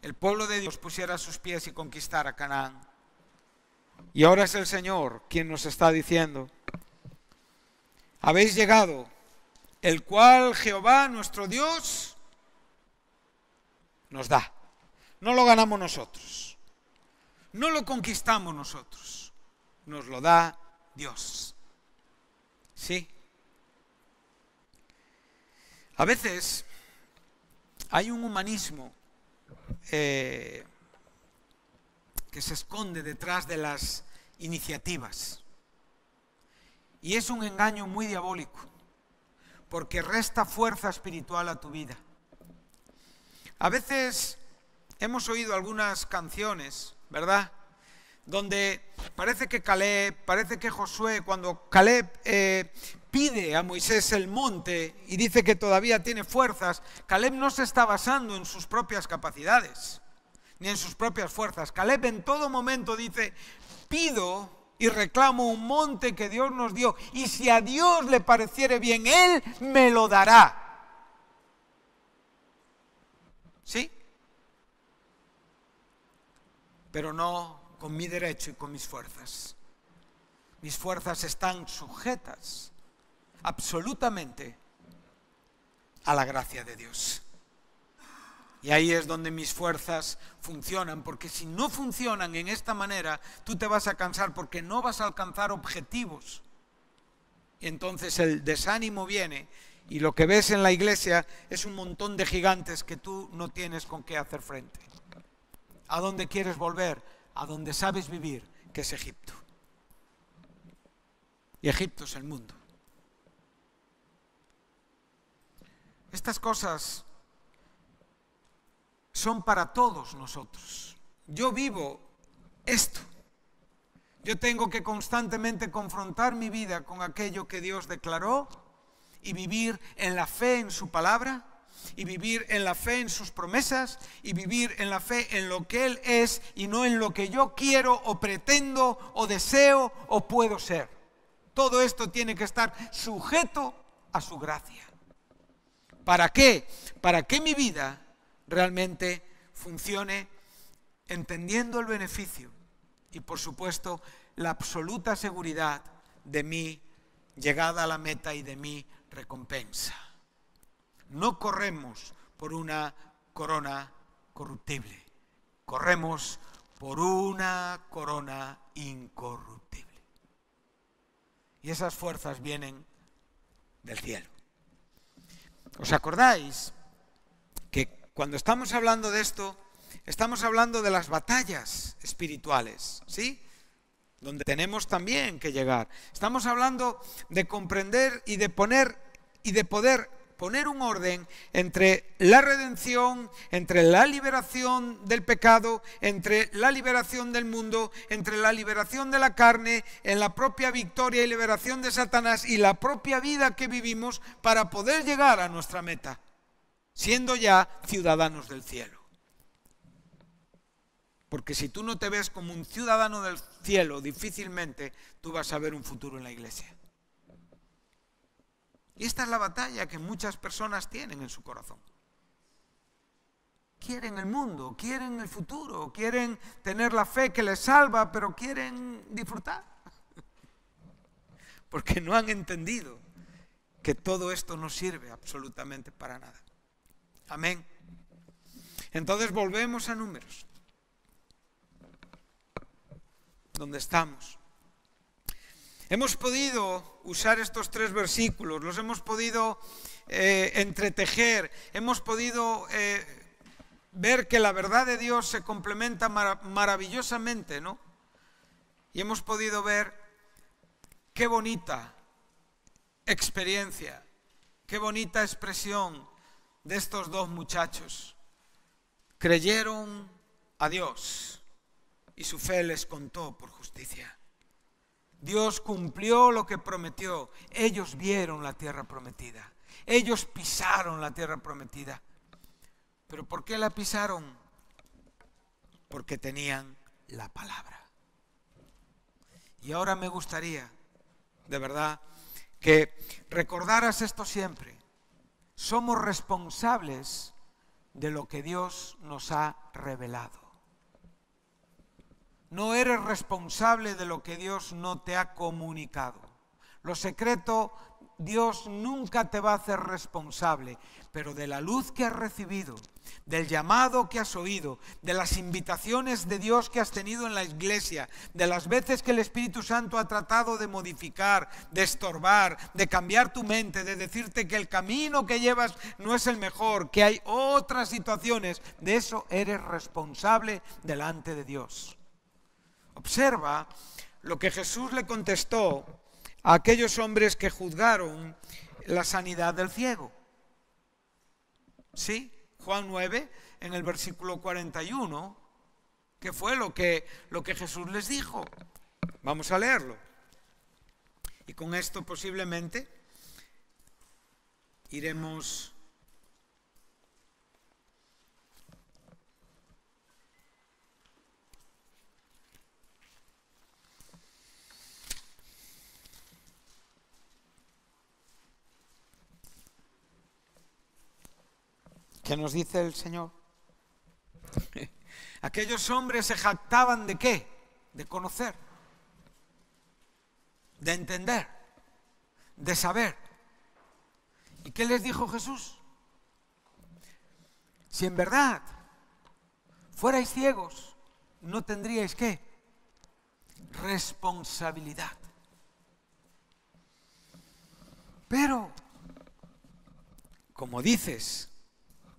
el pueblo de Dios pusiera sus pies y conquistara Canaán. Y ahora es el Señor quien nos está diciendo, habéis llegado, el cual Jehová nuestro Dios nos da. No lo ganamos nosotros. No lo conquistamos nosotros. Nos lo da Dios. ¿Sí? A veces hay un humanismo eh, que se esconde detrás de las iniciativas. Y es un engaño muy diabólico, porque resta fuerza espiritual a tu vida. A veces hemos oído algunas canciones, ¿verdad? Donde parece que Caleb, parece que Josué, cuando Caleb eh, pide a Moisés el monte y dice que todavía tiene fuerzas, Caleb no se está basando en sus propias capacidades, ni en sus propias fuerzas. Caleb en todo momento dice, pido y reclamo un monte que Dios nos dio, y si a Dios le pareciere bien, Él me lo dará. ¿Sí? Pero no con mi derecho y con mis fuerzas. Mis fuerzas están sujetas absolutamente a la gracia de Dios. Y ahí es donde mis fuerzas funcionan, porque si no funcionan en esta manera, tú te vas a cansar porque no vas a alcanzar objetivos. Y entonces el desánimo viene y lo que ves en la iglesia es un montón de gigantes que tú no tienes con qué hacer frente. ¿A dónde quieres volver? A donde sabes vivir, que es Egipto. Y Egipto es el mundo. Estas cosas son para todos nosotros. Yo vivo esto. Yo tengo que constantemente confrontar mi vida con aquello que Dios declaró y vivir en la fe en su palabra y vivir en la fe en sus promesas y vivir en la fe en lo que Él es y no en lo que yo quiero o pretendo o deseo o puedo ser. Todo esto tiene que estar sujeto a su gracia. ¿Para qué? Para que mi vida realmente funcione entendiendo el beneficio y por supuesto la absoluta seguridad de mi llegada a la meta y de mi recompensa. No corremos por una corona corruptible, corremos por una corona incorruptible. Y esas fuerzas vienen del cielo. ¿Os acordáis que cuando estamos hablando de esto, estamos hablando de las batallas espirituales, ¿sí? donde tenemos también que llegar. Estamos hablando de comprender y de poner y de poder poner un orden entre la redención, entre la liberación del pecado, entre la liberación del mundo, entre la liberación de la carne, en la propia victoria y liberación de Satanás y la propia vida que vivimos para poder llegar a nuestra meta, siendo ya ciudadanos del cielo. Porque si tú no te ves como un ciudadano del cielo, difícilmente tú vas a ver un futuro en la iglesia. Y esta es la batalla que muchas personas tienen en su corazón. Quieren el mundo, quieren el futuro, quieren tener la fe que les salva, pero quieren disfrutar. [LAUGHS] Porque no han entendido que todo esto no sirve absolutamente para nada. Amén. Entonces volvemos a números. donde estamos. Hemos podido usar estos tres versículos, los hemos podido eh, entretejer, hemos podido eh, ver que la verdad de Dios se complementa maravillosamente, ¿no? Y hemos podido ver qué bonita experiencia, qué bonita expresión de estos dos muchachos. Creyeron a Dios y su fe les contó por justicia. Dios cumplió lo que prometió. Ellos vieron la tierra prometida. Ellos pisaron la tierra prometida. ¿Pero por qué la pisaron? Porque tenían la palabra. Y ahora me gustaría, de verdad, que recordaras esto siempre. Somos responsables de lo que Dios nos ha revelado no eres responsable de lo que Dios no te ha comunicado. Lo secreto, Dios nunca te va a hacer responsable, pero de la luz que has recibido, del llamado que has oído, de las invitaciones de Dios que has tenido en la iglesia, de las veces que el Espíritu Santo ha tratado de modificar, de estorbar, de cambiar tu mente, de decirte que el camino que llevas no es el mejor, que hay otras situaciones, de eso eres responsable delante de Dios. Observa lo que Jesús le contestó a aquellos hombres que juzgaron la sanidad del ciego. ¿Sí? Juan 9, en el versículo 41, que fue lo que, lo que Jesús les dijo. Vamos a leerlo. Y con esto posiblemente iremos ¿Qué nos dice el Señor? [LAUGHS] Aquellos hombres se jactaban de qué? De conocer, de entender, de saber. ¿Y qué les dijo Jesús? Si en verdad fuerais ciegos, no tendríais qué? Responsabilidad. Pero, como dices,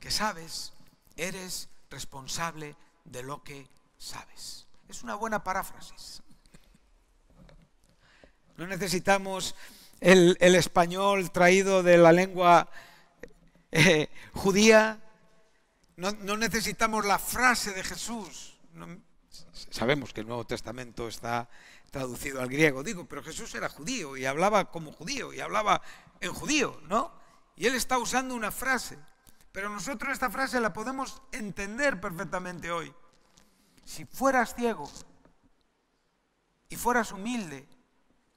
que sabes, eres responsable de lo que sabes. Es una buena paráfrasis. No necesitamos el, español traído de la lengua eh, judía. No, necesitamos la frase de Jesús. sabemos que el Nuevo Testamento está traducido al griego, digo, pero Jesús era judío y hablaba como judío y hablaba en judío, ¿no? Y él está usando una frase pero nosotros esta frase la podemos entender perfectamente hoy. Si fueras ciego y fueras humilde,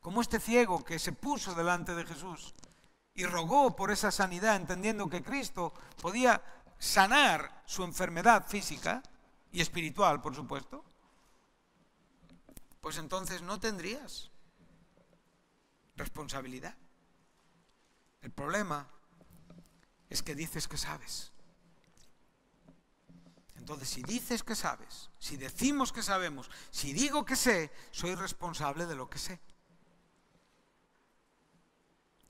como este ciego que se puso delante de Jesús y rogó por esa sanidad, entendiendo que Cristo podía sanar su enfermedad física y espiritual, por supuesto, pues entonces no tendrías responsabilidad. El problema es que dices que sabes. Entonces, si dices que sabes, si decimos que sabemos, si digo que sé, soy responsable de lo que sé.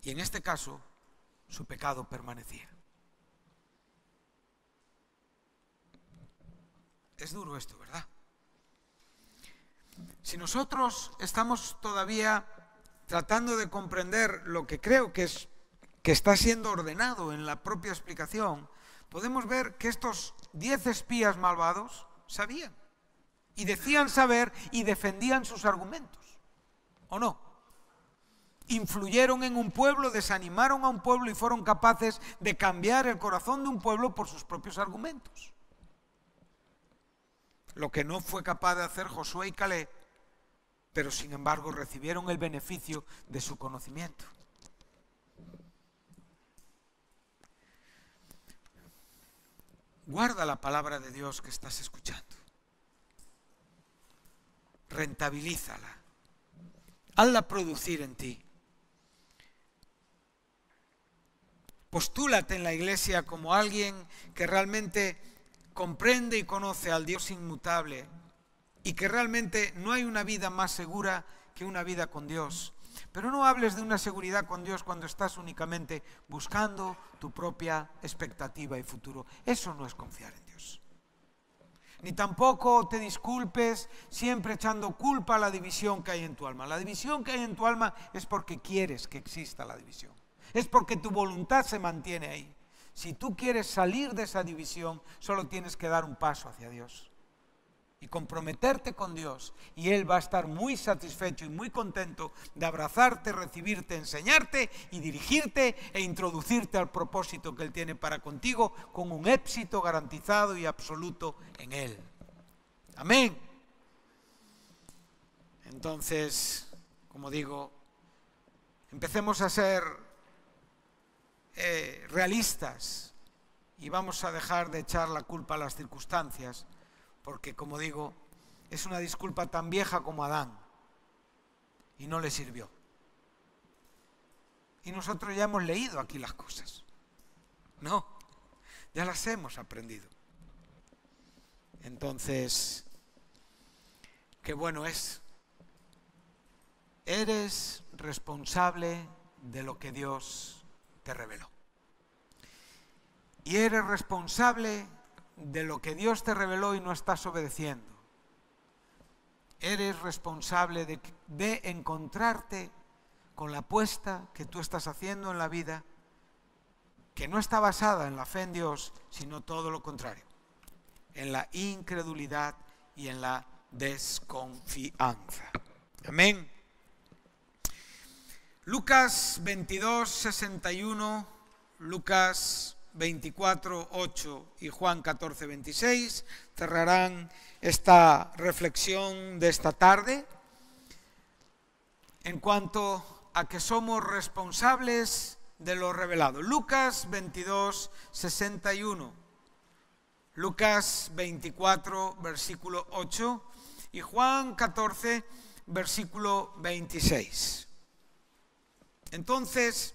Y en este caso, su pecado permanecía. Es duro esto, ¿verdad? Si nosotros estamos todavía tratando de comprender lo que creo que es que está siendo ordenado en la propia explicación, podemos ver que estos diez espías malvados sabían y decían saber y defendían sus argumentos, ¿o no? Influyeron en un pueblo, desanimaron a un pueblo y fueron capaces de cambiar el corazón de un pueblo por sus propios argumentos. Lo que no fue capaz de hacer Josué y Caleb, pero sin embargo recibieron el beneficio de su conocimiento. Guarda la palabra de Dios que estás escuchando. Rentabilízala. Hazla producir en ti. Postúlate en la iglesia como alguien que realmente comprende y conoce al Dios inmutable y que realmente no hay una vida más segura que una vida con Dios pero no hables de una seguridad con Dios cuando estás únicamente buscando tu propia expectativa y futuro. Eso no es confiar en Dios. Ni tampoco te disculpes siempre echando culpa a la división que hay en tu alma. La división que hay en tu alma es porque quieres que exista la división. Es porque tu voluntad se mantiene ahí. Si tú quieres salir de esa división, solo tienes que dar un paso hacia Dios y comprometerte con Dios. Y Él va a estar muy satisfecho y muy contento de abrazarte, recibirte, enseñarte y dirigirte e introducirte al propósito que Él tiene para contigo con un éxito garantizado y absoluto en Él. Amén. Entonces, como digo, empecemos a ser eh, realistas y vamos a dejar de echar la culpa a las circunstancias porque como digo, es una disculpa tan vieja como Adán y no le sirvió. Y nosotros ya hemos leído aquí las cosas. No, ya las hemos aprendido. Entonces, qué bueno es. Eres responsable de lo que Dios te reveló. Y eres responsable de lo que Dios te reveló y no estás obedeciendo. Eres responsable de, encontrarte con la apuesta que tú estás haciendo en la vida, que no está basada en la fe en Dios, sino todo lo contrario, en la incredulidad y en la desconfianza. Amén. Lucas 22, 61, Lucas 24, 8 y Juan 14, 26 cerrarán esta reflexión de esta tarde en cuanto a que somos responsables de lo revelado. Lucas 22, 61. Lucas 24, versículo 8 y Juan 14, versículo 26. Entonces,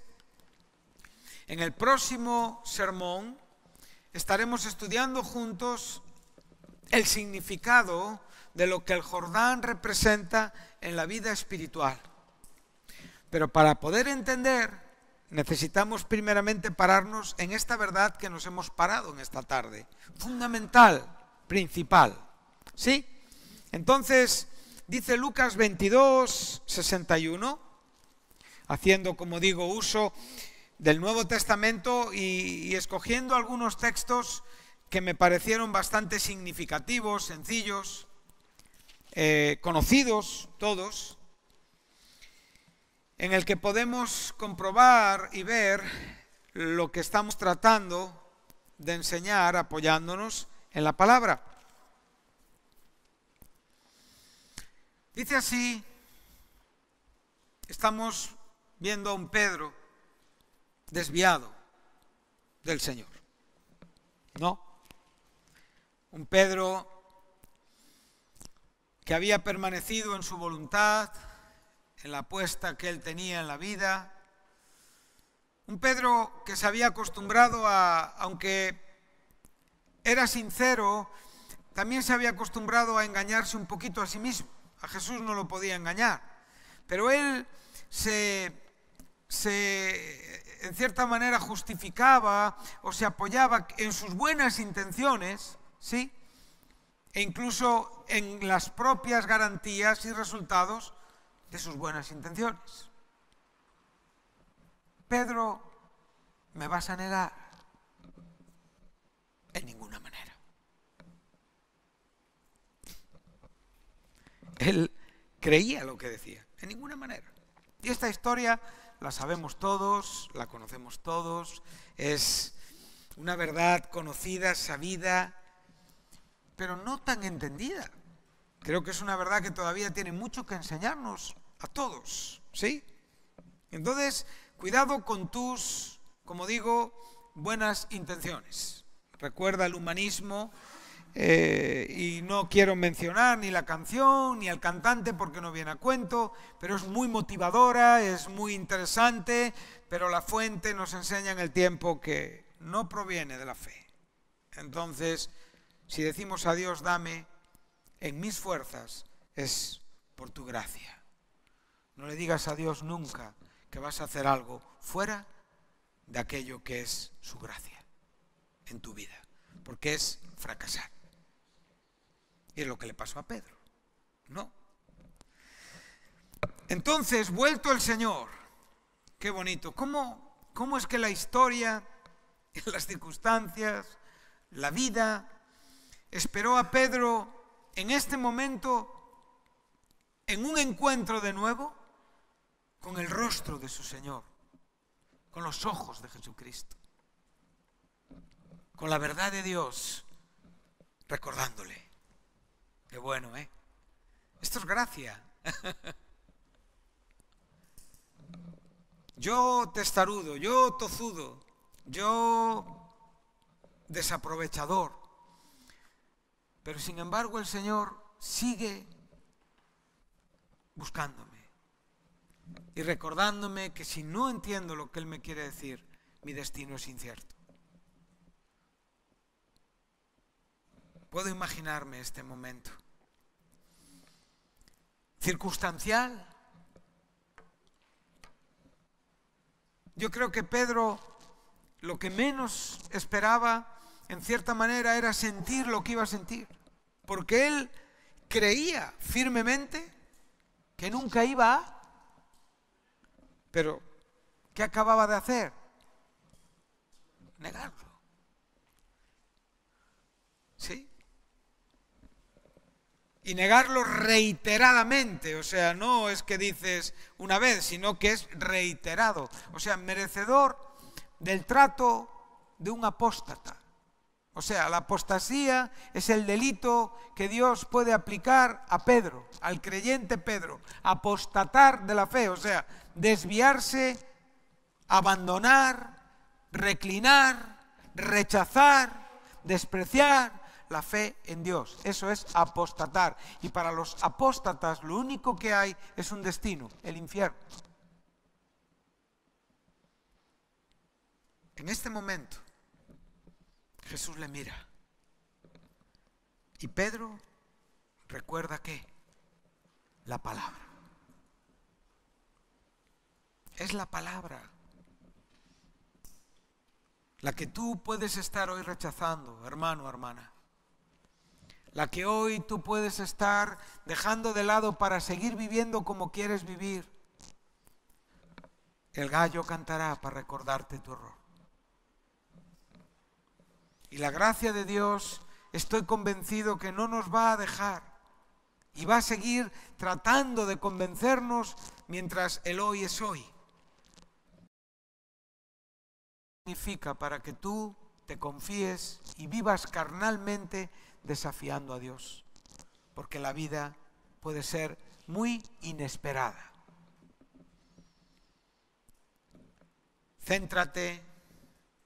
en el próximo sermón estaremos estudiando juntos el significado de lo que el Jordán representa en la vida espiritual. Pero para poder entender, necesitamos primeramente pararnos en esta verdad que nos hemos parado en esta tarde. Fundamental, principal. ¿Sí? Entonces, dice Lucas 22, 61, haciendo, como digo, uso del Nuevo Testamento y, escogiendo algunos textos que me parecieron bastante significativos, sencillos, eh, conocidos todos, en el que podemos comprobar y ver lo que estamos tratando de enseñar apoyándonos en la palabra. Dice así, estamos viendo a un Pedro desviado del Señor. No. Un Pedro que había permanecido en su voluntad, en la apuesta que él tenía en la vida. Un Pedro que se había acostumbrado a, aunque era sincero, también se había acostumbrado a engañarse un poquito a sí mismo. A Jesús no lo podía engañar. Pero él se, se en cierta manera justificaba o se apoyaba en sus buenas intenciones, ¿sí? E incluso en las propias garantías y resultados de sus buenas intenciones. Pedro, ¿me vas a negar? En ninguna manera. Él creía lo que decía, en ninguna manera. Y esta historia la sabemos todos, la conocemos todos, es una verdad conocida, sabida, pero no tan entendida. Creo que es una verdad que todavía tiene mucho que enseñarnos a todos, ¿sí? Entonces, cuidado con tus, como digo, buenas intenciones. Recuerda el humanismo eh, y no quiero mencionar ni la canción ni al cantante porque no viene a cuento, pero es muy motivadora, es muy interesante, pero la fuente nos enseña en el tiempo que no proviene de la fe. Entonces, si decimos a Dios, dame en mis fuerzas, es por tu gracia. No le digas a Dios nunca que vas a hacer algo fuera de aquello que es su gracia en tu vida, porque es fracasar. Y es lo que le pasó a Pedro. No. Entonces, vuelto el Señor, qué bonito. ¿Cómo, cómo es que la historia, [LAUGHS] las circunstancias, la vida, esperó a Pedro en este momento, en un encuentro de nuevo, con el rostro de su Señor, con los ojos de Jesucristo, con la verdad de Dios, recordándole. Qué bueno, ¿eh? Esto es gracia. yo testarudo, yo tozudo, yo desaprovechador. Pero sin embargo el Señor sigue buscándome y recordándome que si no entiendo lo que Él me quiere decir, mi destino es incierto. Puedo imaginarme este momento. Circunstancial. Yo creo que Pedro lo que menos esperaba, en cierta manera, era sentir lo que iba a sentir. Porque él creía firmemente que nunca iba a... Pero, ¿qué acababa de hacer? Negarlo. ¿Sí? y negarlo reiteradamente. O sea, no es que dices una vez, sino que es reiterado. O sea, merecedor del trato de un apóstata. O sea, la apostasía es el delito que Dios puede aplicar a Pedro, al creyente Pedro. Apostatar de la fe, o sea, desviarse, abandonar, reclinar, rechazar, despreciar, la fe en Dios. Eso es apostatar. Y para los apóstatas lo único que hay es un destino, el infierno. En este momento Jesús le mira y Pedro recuerda que la palabra. Es la palabra la que tú puedes estar hoy rechazando, hermano, hermana la que hoy tú puedes estar dejando de lado para seguir viviendo como quieres vivir. El gallo cantará para recordarte tu error. Y la gracia de Dios, estoy convencido que no nos va a dejar y va a seguir tratando de convencernos mientras el hoy es hoy. Significa para que tú te confíes y vivas carnalmente desafiando a Dios, porque la vida puede ser muy inesperada. Céntrate,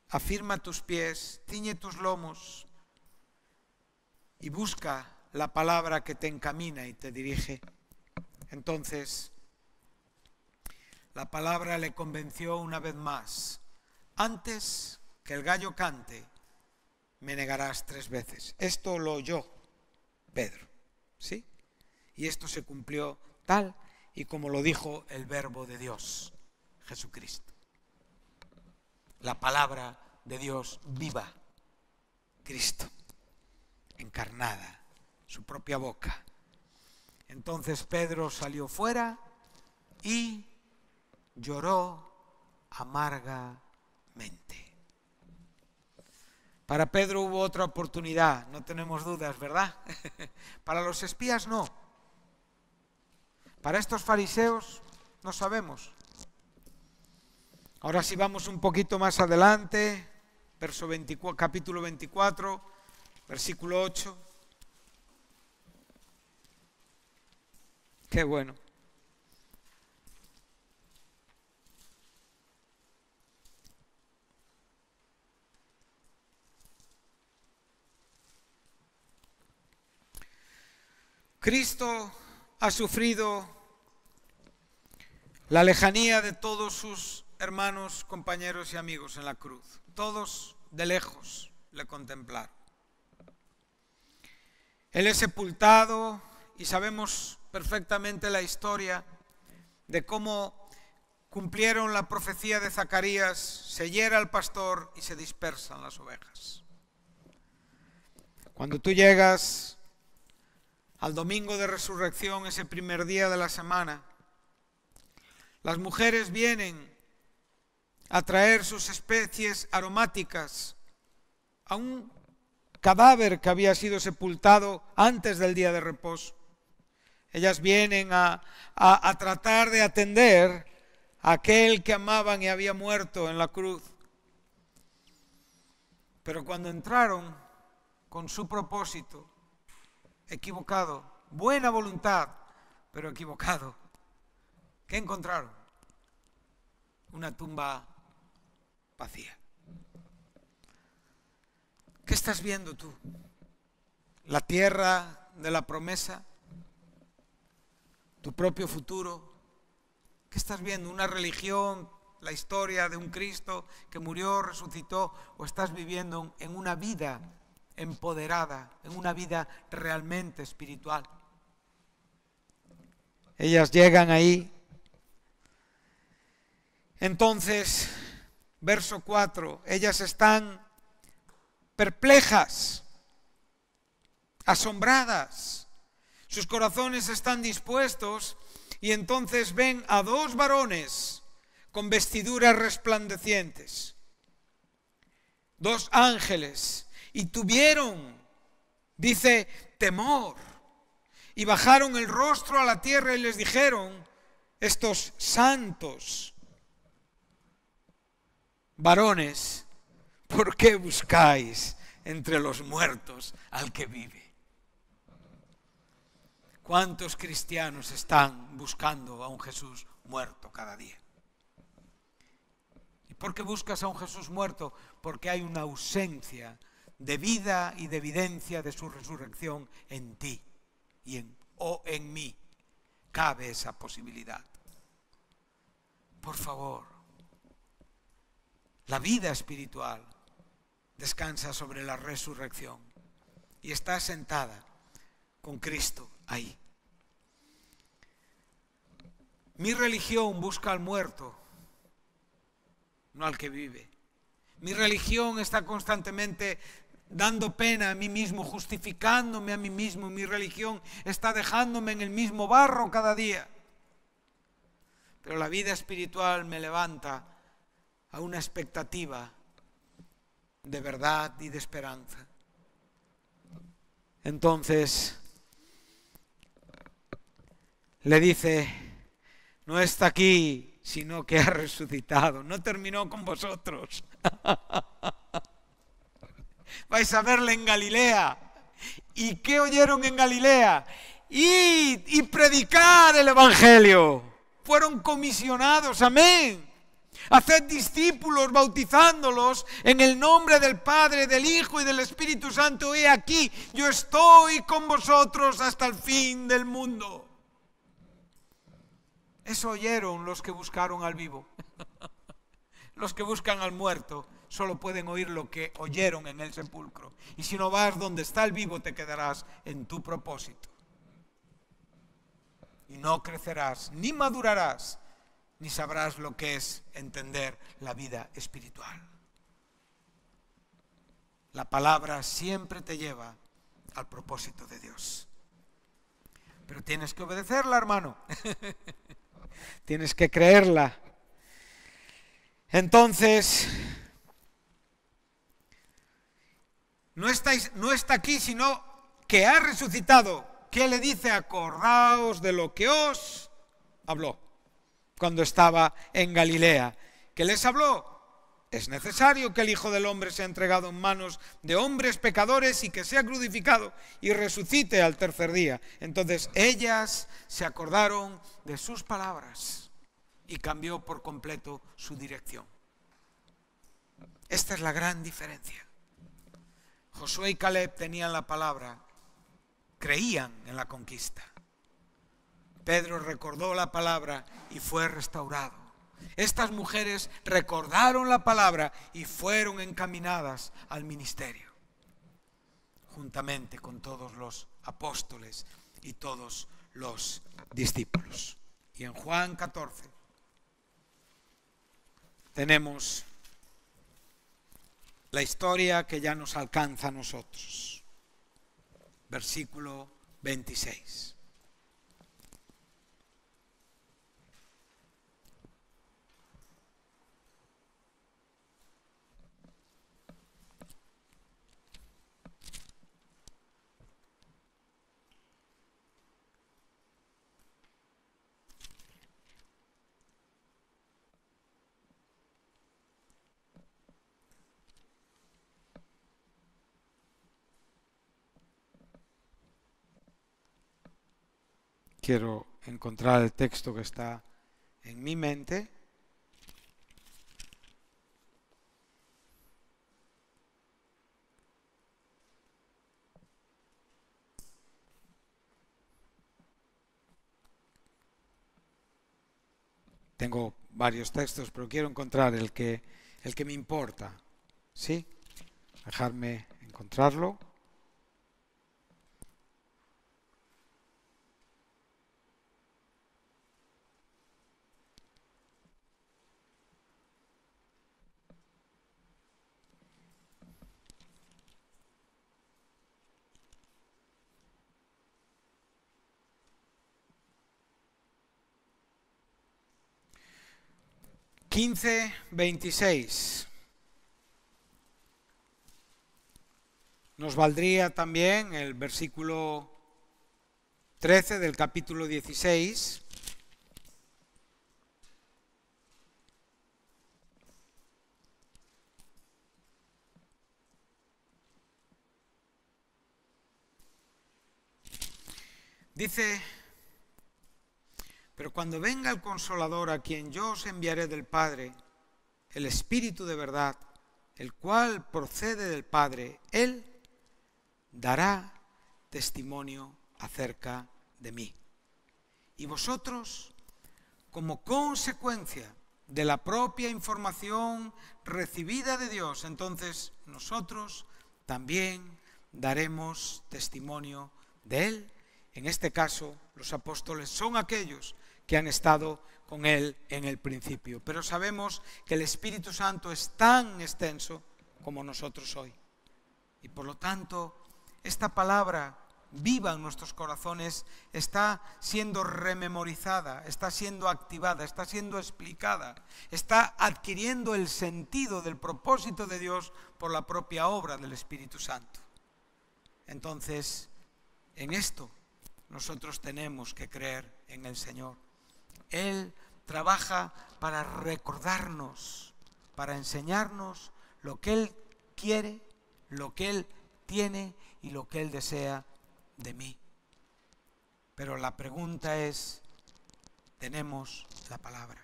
afirma tus pies, tiñe tus lomos y busca la palabra que te encamina y te dirige. Entonces, la palabra le convenció una vez más. Antes que el gallo cante, me negarás tres veces. Esto lo oyó Pedro, ¿sí? Y esto se cumplió tal y como lo dijo el verbo de Dios, Jesucristo. La palabra de Dios viva, Cristo, encarnada, su propia boca. Entonces Pedro salió fuera y lloró amargamente. Para Pedro hubo otra oportunidad, no tenemos dudas, ¿verdad? [LAUGHS] Para los espías no. Para estos fariseos no sabemos. Ahora si vamos un poquito más adelante, verso 24, capítulo 24, versículo 8. Qué bueno. Cristo ha sufrido la lejanía de todos sus hermanos, compañeros y amigos en la cruz. Todos de lejos le contemplaron. Él es sepultado y sabemos perfectamente la historia de cómo cumplieron la profecía de Zacarías, se hiera el pastor y se dispersan las ovejas. Cuando tú llegas al domingo de resurrección, ese primer día de la semana, las mujeres vienen a traer sus especies aromáticas a un cadáver que había sido sepultado antes del día de reposo. Ellas vienen a, tratar de atender a aquel que amaban y había muerto en la cruz. Pero cuando entraron con su propósito, equivocado. Buena voluntad, pero equivocado. ¿Qué encontraron? Una tumba vacía. ¿Qué estás viendo tú? ¿La tierra de la promesa? ¿Tu propio futuro? ¿Qué estás viendo? ¿Una religión? ¿La historia de un Cristo que murió, resucitó? ¿O estás viviendo en una vida empoderada, en una vida realmente espiritual. Ellas llegan ahí. Entonces, verso 4, ellas están perplejas, asombradas, sus corazones están dispuestos y entonces ven a dos varones con vestiduras resplandecientes, dos ángeles y tuvieron, dice, temor. Y bajaron el rostro a la tierra y les dijeron, estos santos varones, ¿por qué buscáis entre los muertos al que vive? ¿Cuántos cristianos están buscando a un Jesús muerto cada día? ¿Y por qué buscas a un Jesús muerto? Porque hay una ausencia de vida y de evidencia de su resurrección en ti y en, o en mí. Cabe esa posibilidad. Por favor, la vida espiritual descansa sobre la resurrección y está sentada con Cristo ahí. Mi religión busca al muerto, no al que vive. Mi religión está constantemente dando pena a mí mismo, justificándome a mí mismo. Mi religión está dejándome en el mismo barro cada día. Pero la vida espiritual me levanta a una expectativa de verdad y de esperanza. Entonces le dice, no está aquí, sino que ha resucitado. No terminó con vosotros. [LAUGHS] vais a verle en Galilea. ¿Y qué oyeron en Galilea? Y, y predicar el Evangelio. Fueron comisionados, amén. Hacer discípulos bautizándolos en el nombre del Padre, del Hijo y del Espíritu Santo. He aquí, yo estoy con vosotros hasta el fin del mundo. Eso oyeron los que buscaron al vivo, [LAUGHS] los que buscan al muerto solo pueden oír lo que oyeron en el sepulcro. Y si no vas donde está el vivo, te quedarás en tu propósito. Y no crecerás, ni madurarás, ni sabrás lo que es entender la vida espiritual. La palabra siempre te lleva al propósito de Dios. Pero tienes que obedecerla, hermano. [LAUGHS] tienes que creerla. Entonces, no, estáis, no está aquí, sino que ha resucitado. ¿Qué le dice? Acordaos de lo que os habló cuando estaba en Galilea. ¿Qué les habló? Es necesario que el Hijo del Hombre sea entregado en manos de hombres pecadores y que sea crucificado y resucite al tercer día. Entonces ellas se acordaron de sus palabras y cambió por completo su dirección. Esta es la gran diferencia. Josué y Caleb tenían la palabra, creían en la conquista. Pedro recordó la palabra y fue restaurado. Estas mujeres recordaron la palabra y fueron encaminadas al ministerio, juntamente con todos los apóstoles y todos los discípulos. Y en Juan 14 tenemos la historia que ya nos alcanza a nosotros. Versículo 26. quiero encontrar el texto que está en mi mente. Tengo varios textos, pero quiero encontrar el que, el que me importa. ¿Sí? Dejarme encontrarlo. 15, 26. Nos valdría también el versículo 13 del capítulo 16. Dice pero cuando venga el consolador a quien yo os enviaré del Padre, el Espíritu de verdad, el cual procede del Padre, Él dará testimonio acerca de mí. Y vosotros, como consecuencia de la propia información recibida de Dios, entonces nosotros también daremos testimonio de Él en este caso los apóstoles, son aquellos que han estado con Él en el principio. Pero sabemos que el Espíritu Santo es tan extenso como nosotros hoy. Y por lo tanto, esta palabra viva en nuestros corazones está siendo rememorizada, está siendo activada, está siendo explicada, está adquiriendo el sentido del propósito de Dios por la propia obra del Espíritu Santo. Entonces, en esto nosotros tenemos que creer en el Señor. Él trabaja para recordarnos, para enseñarnos lo que Él quiere, lo que Él tiene y lo que Él desea de mí. Pero la pregunta es, tenemos la palabra.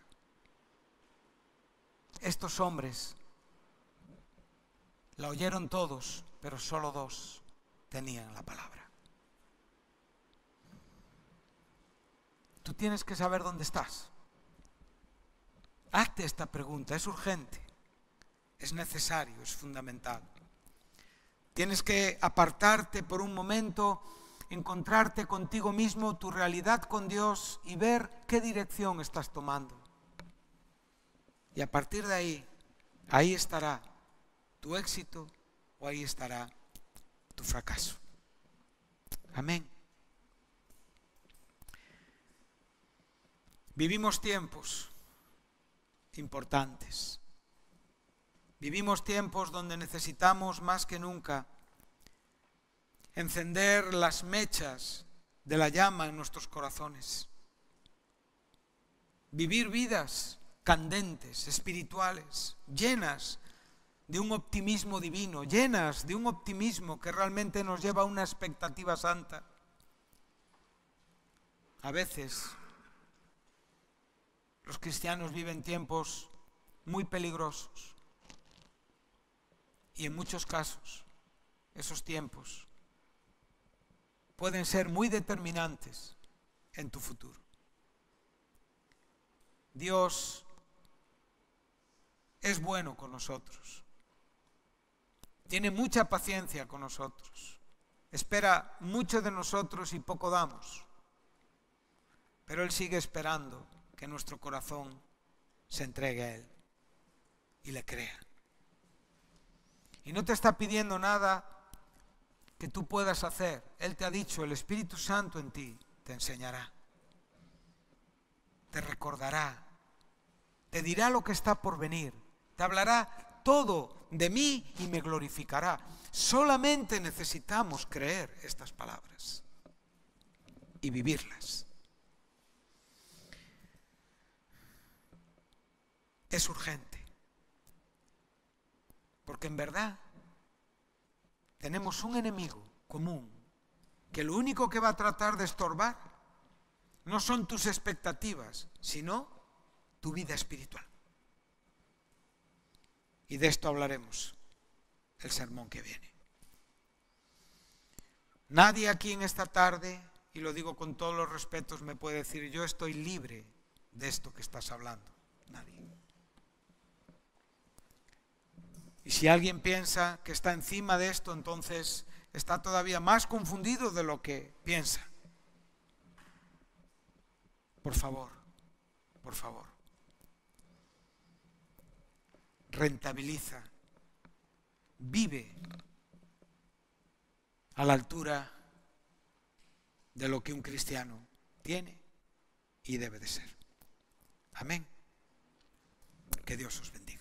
Estos hombres la oyeron todos, pero solo dos tenían la palabra. Tú tienes que saber dónde estás. Hazte esta pregunta, es urgente, es necesario, es fundamental. Tienes que apartarte por un momento, encontrarte contigo mismo, tu realidad con Dios y ver qué dirección estás tomando. Y a partir de ahí, ahí estará tu éxito o ahí estará tu fracaso. Amén. Vivimos tiempos importantes. Vivimos tiempos donde necesitamos más que nunca encender las mechas de la llama en nuestros corazones. Vivir vidas candentes, espirituales, llenas de un optimismo divino, llenas de un optimismo que realmente nos lleva a una expectativa santa. A veces los cristianos viven tiempos muy peligrosos y en muchos casos esos tiempos pueden ser muy determinantes en tu futuro. Dios es bueno con nosotros, tiene mucha paciencia con nosotros, espera mucho de nosotros y poco damos, pero Él sigue esperando que nuestro corazón se entregue a Él y le crea. Y no te está pidiendo nada que tú puedas hacer. Él te ha dicho, el Espíritu Santo en ti te enseñará, te recordará, te dirá lo que está por venir, te hablará todo de mí y me glorificará. Solamente necesitamos creer estas palabras y vivirlas. es urgente. Porque en verdad tenemos un enemigo común que lo único que va a tratar de estorbar no son tus expectativas, sino tu vida espiritual. Y de esto hablaremos el sermón que viene. Nadie aquí en esta tarde, y lo digo con todos los respetos, me puede decir, yo estoy libre de esto que estás hablando. Nadie. Y si alguien piensa que está encima de esto, entonces está todavía más confundido de lo que piensa. Por favor, por favor, rentabiliza, vive a la altura de lo que un cristiano tiene y debe de ser. Amén. Que Dios os bendiga.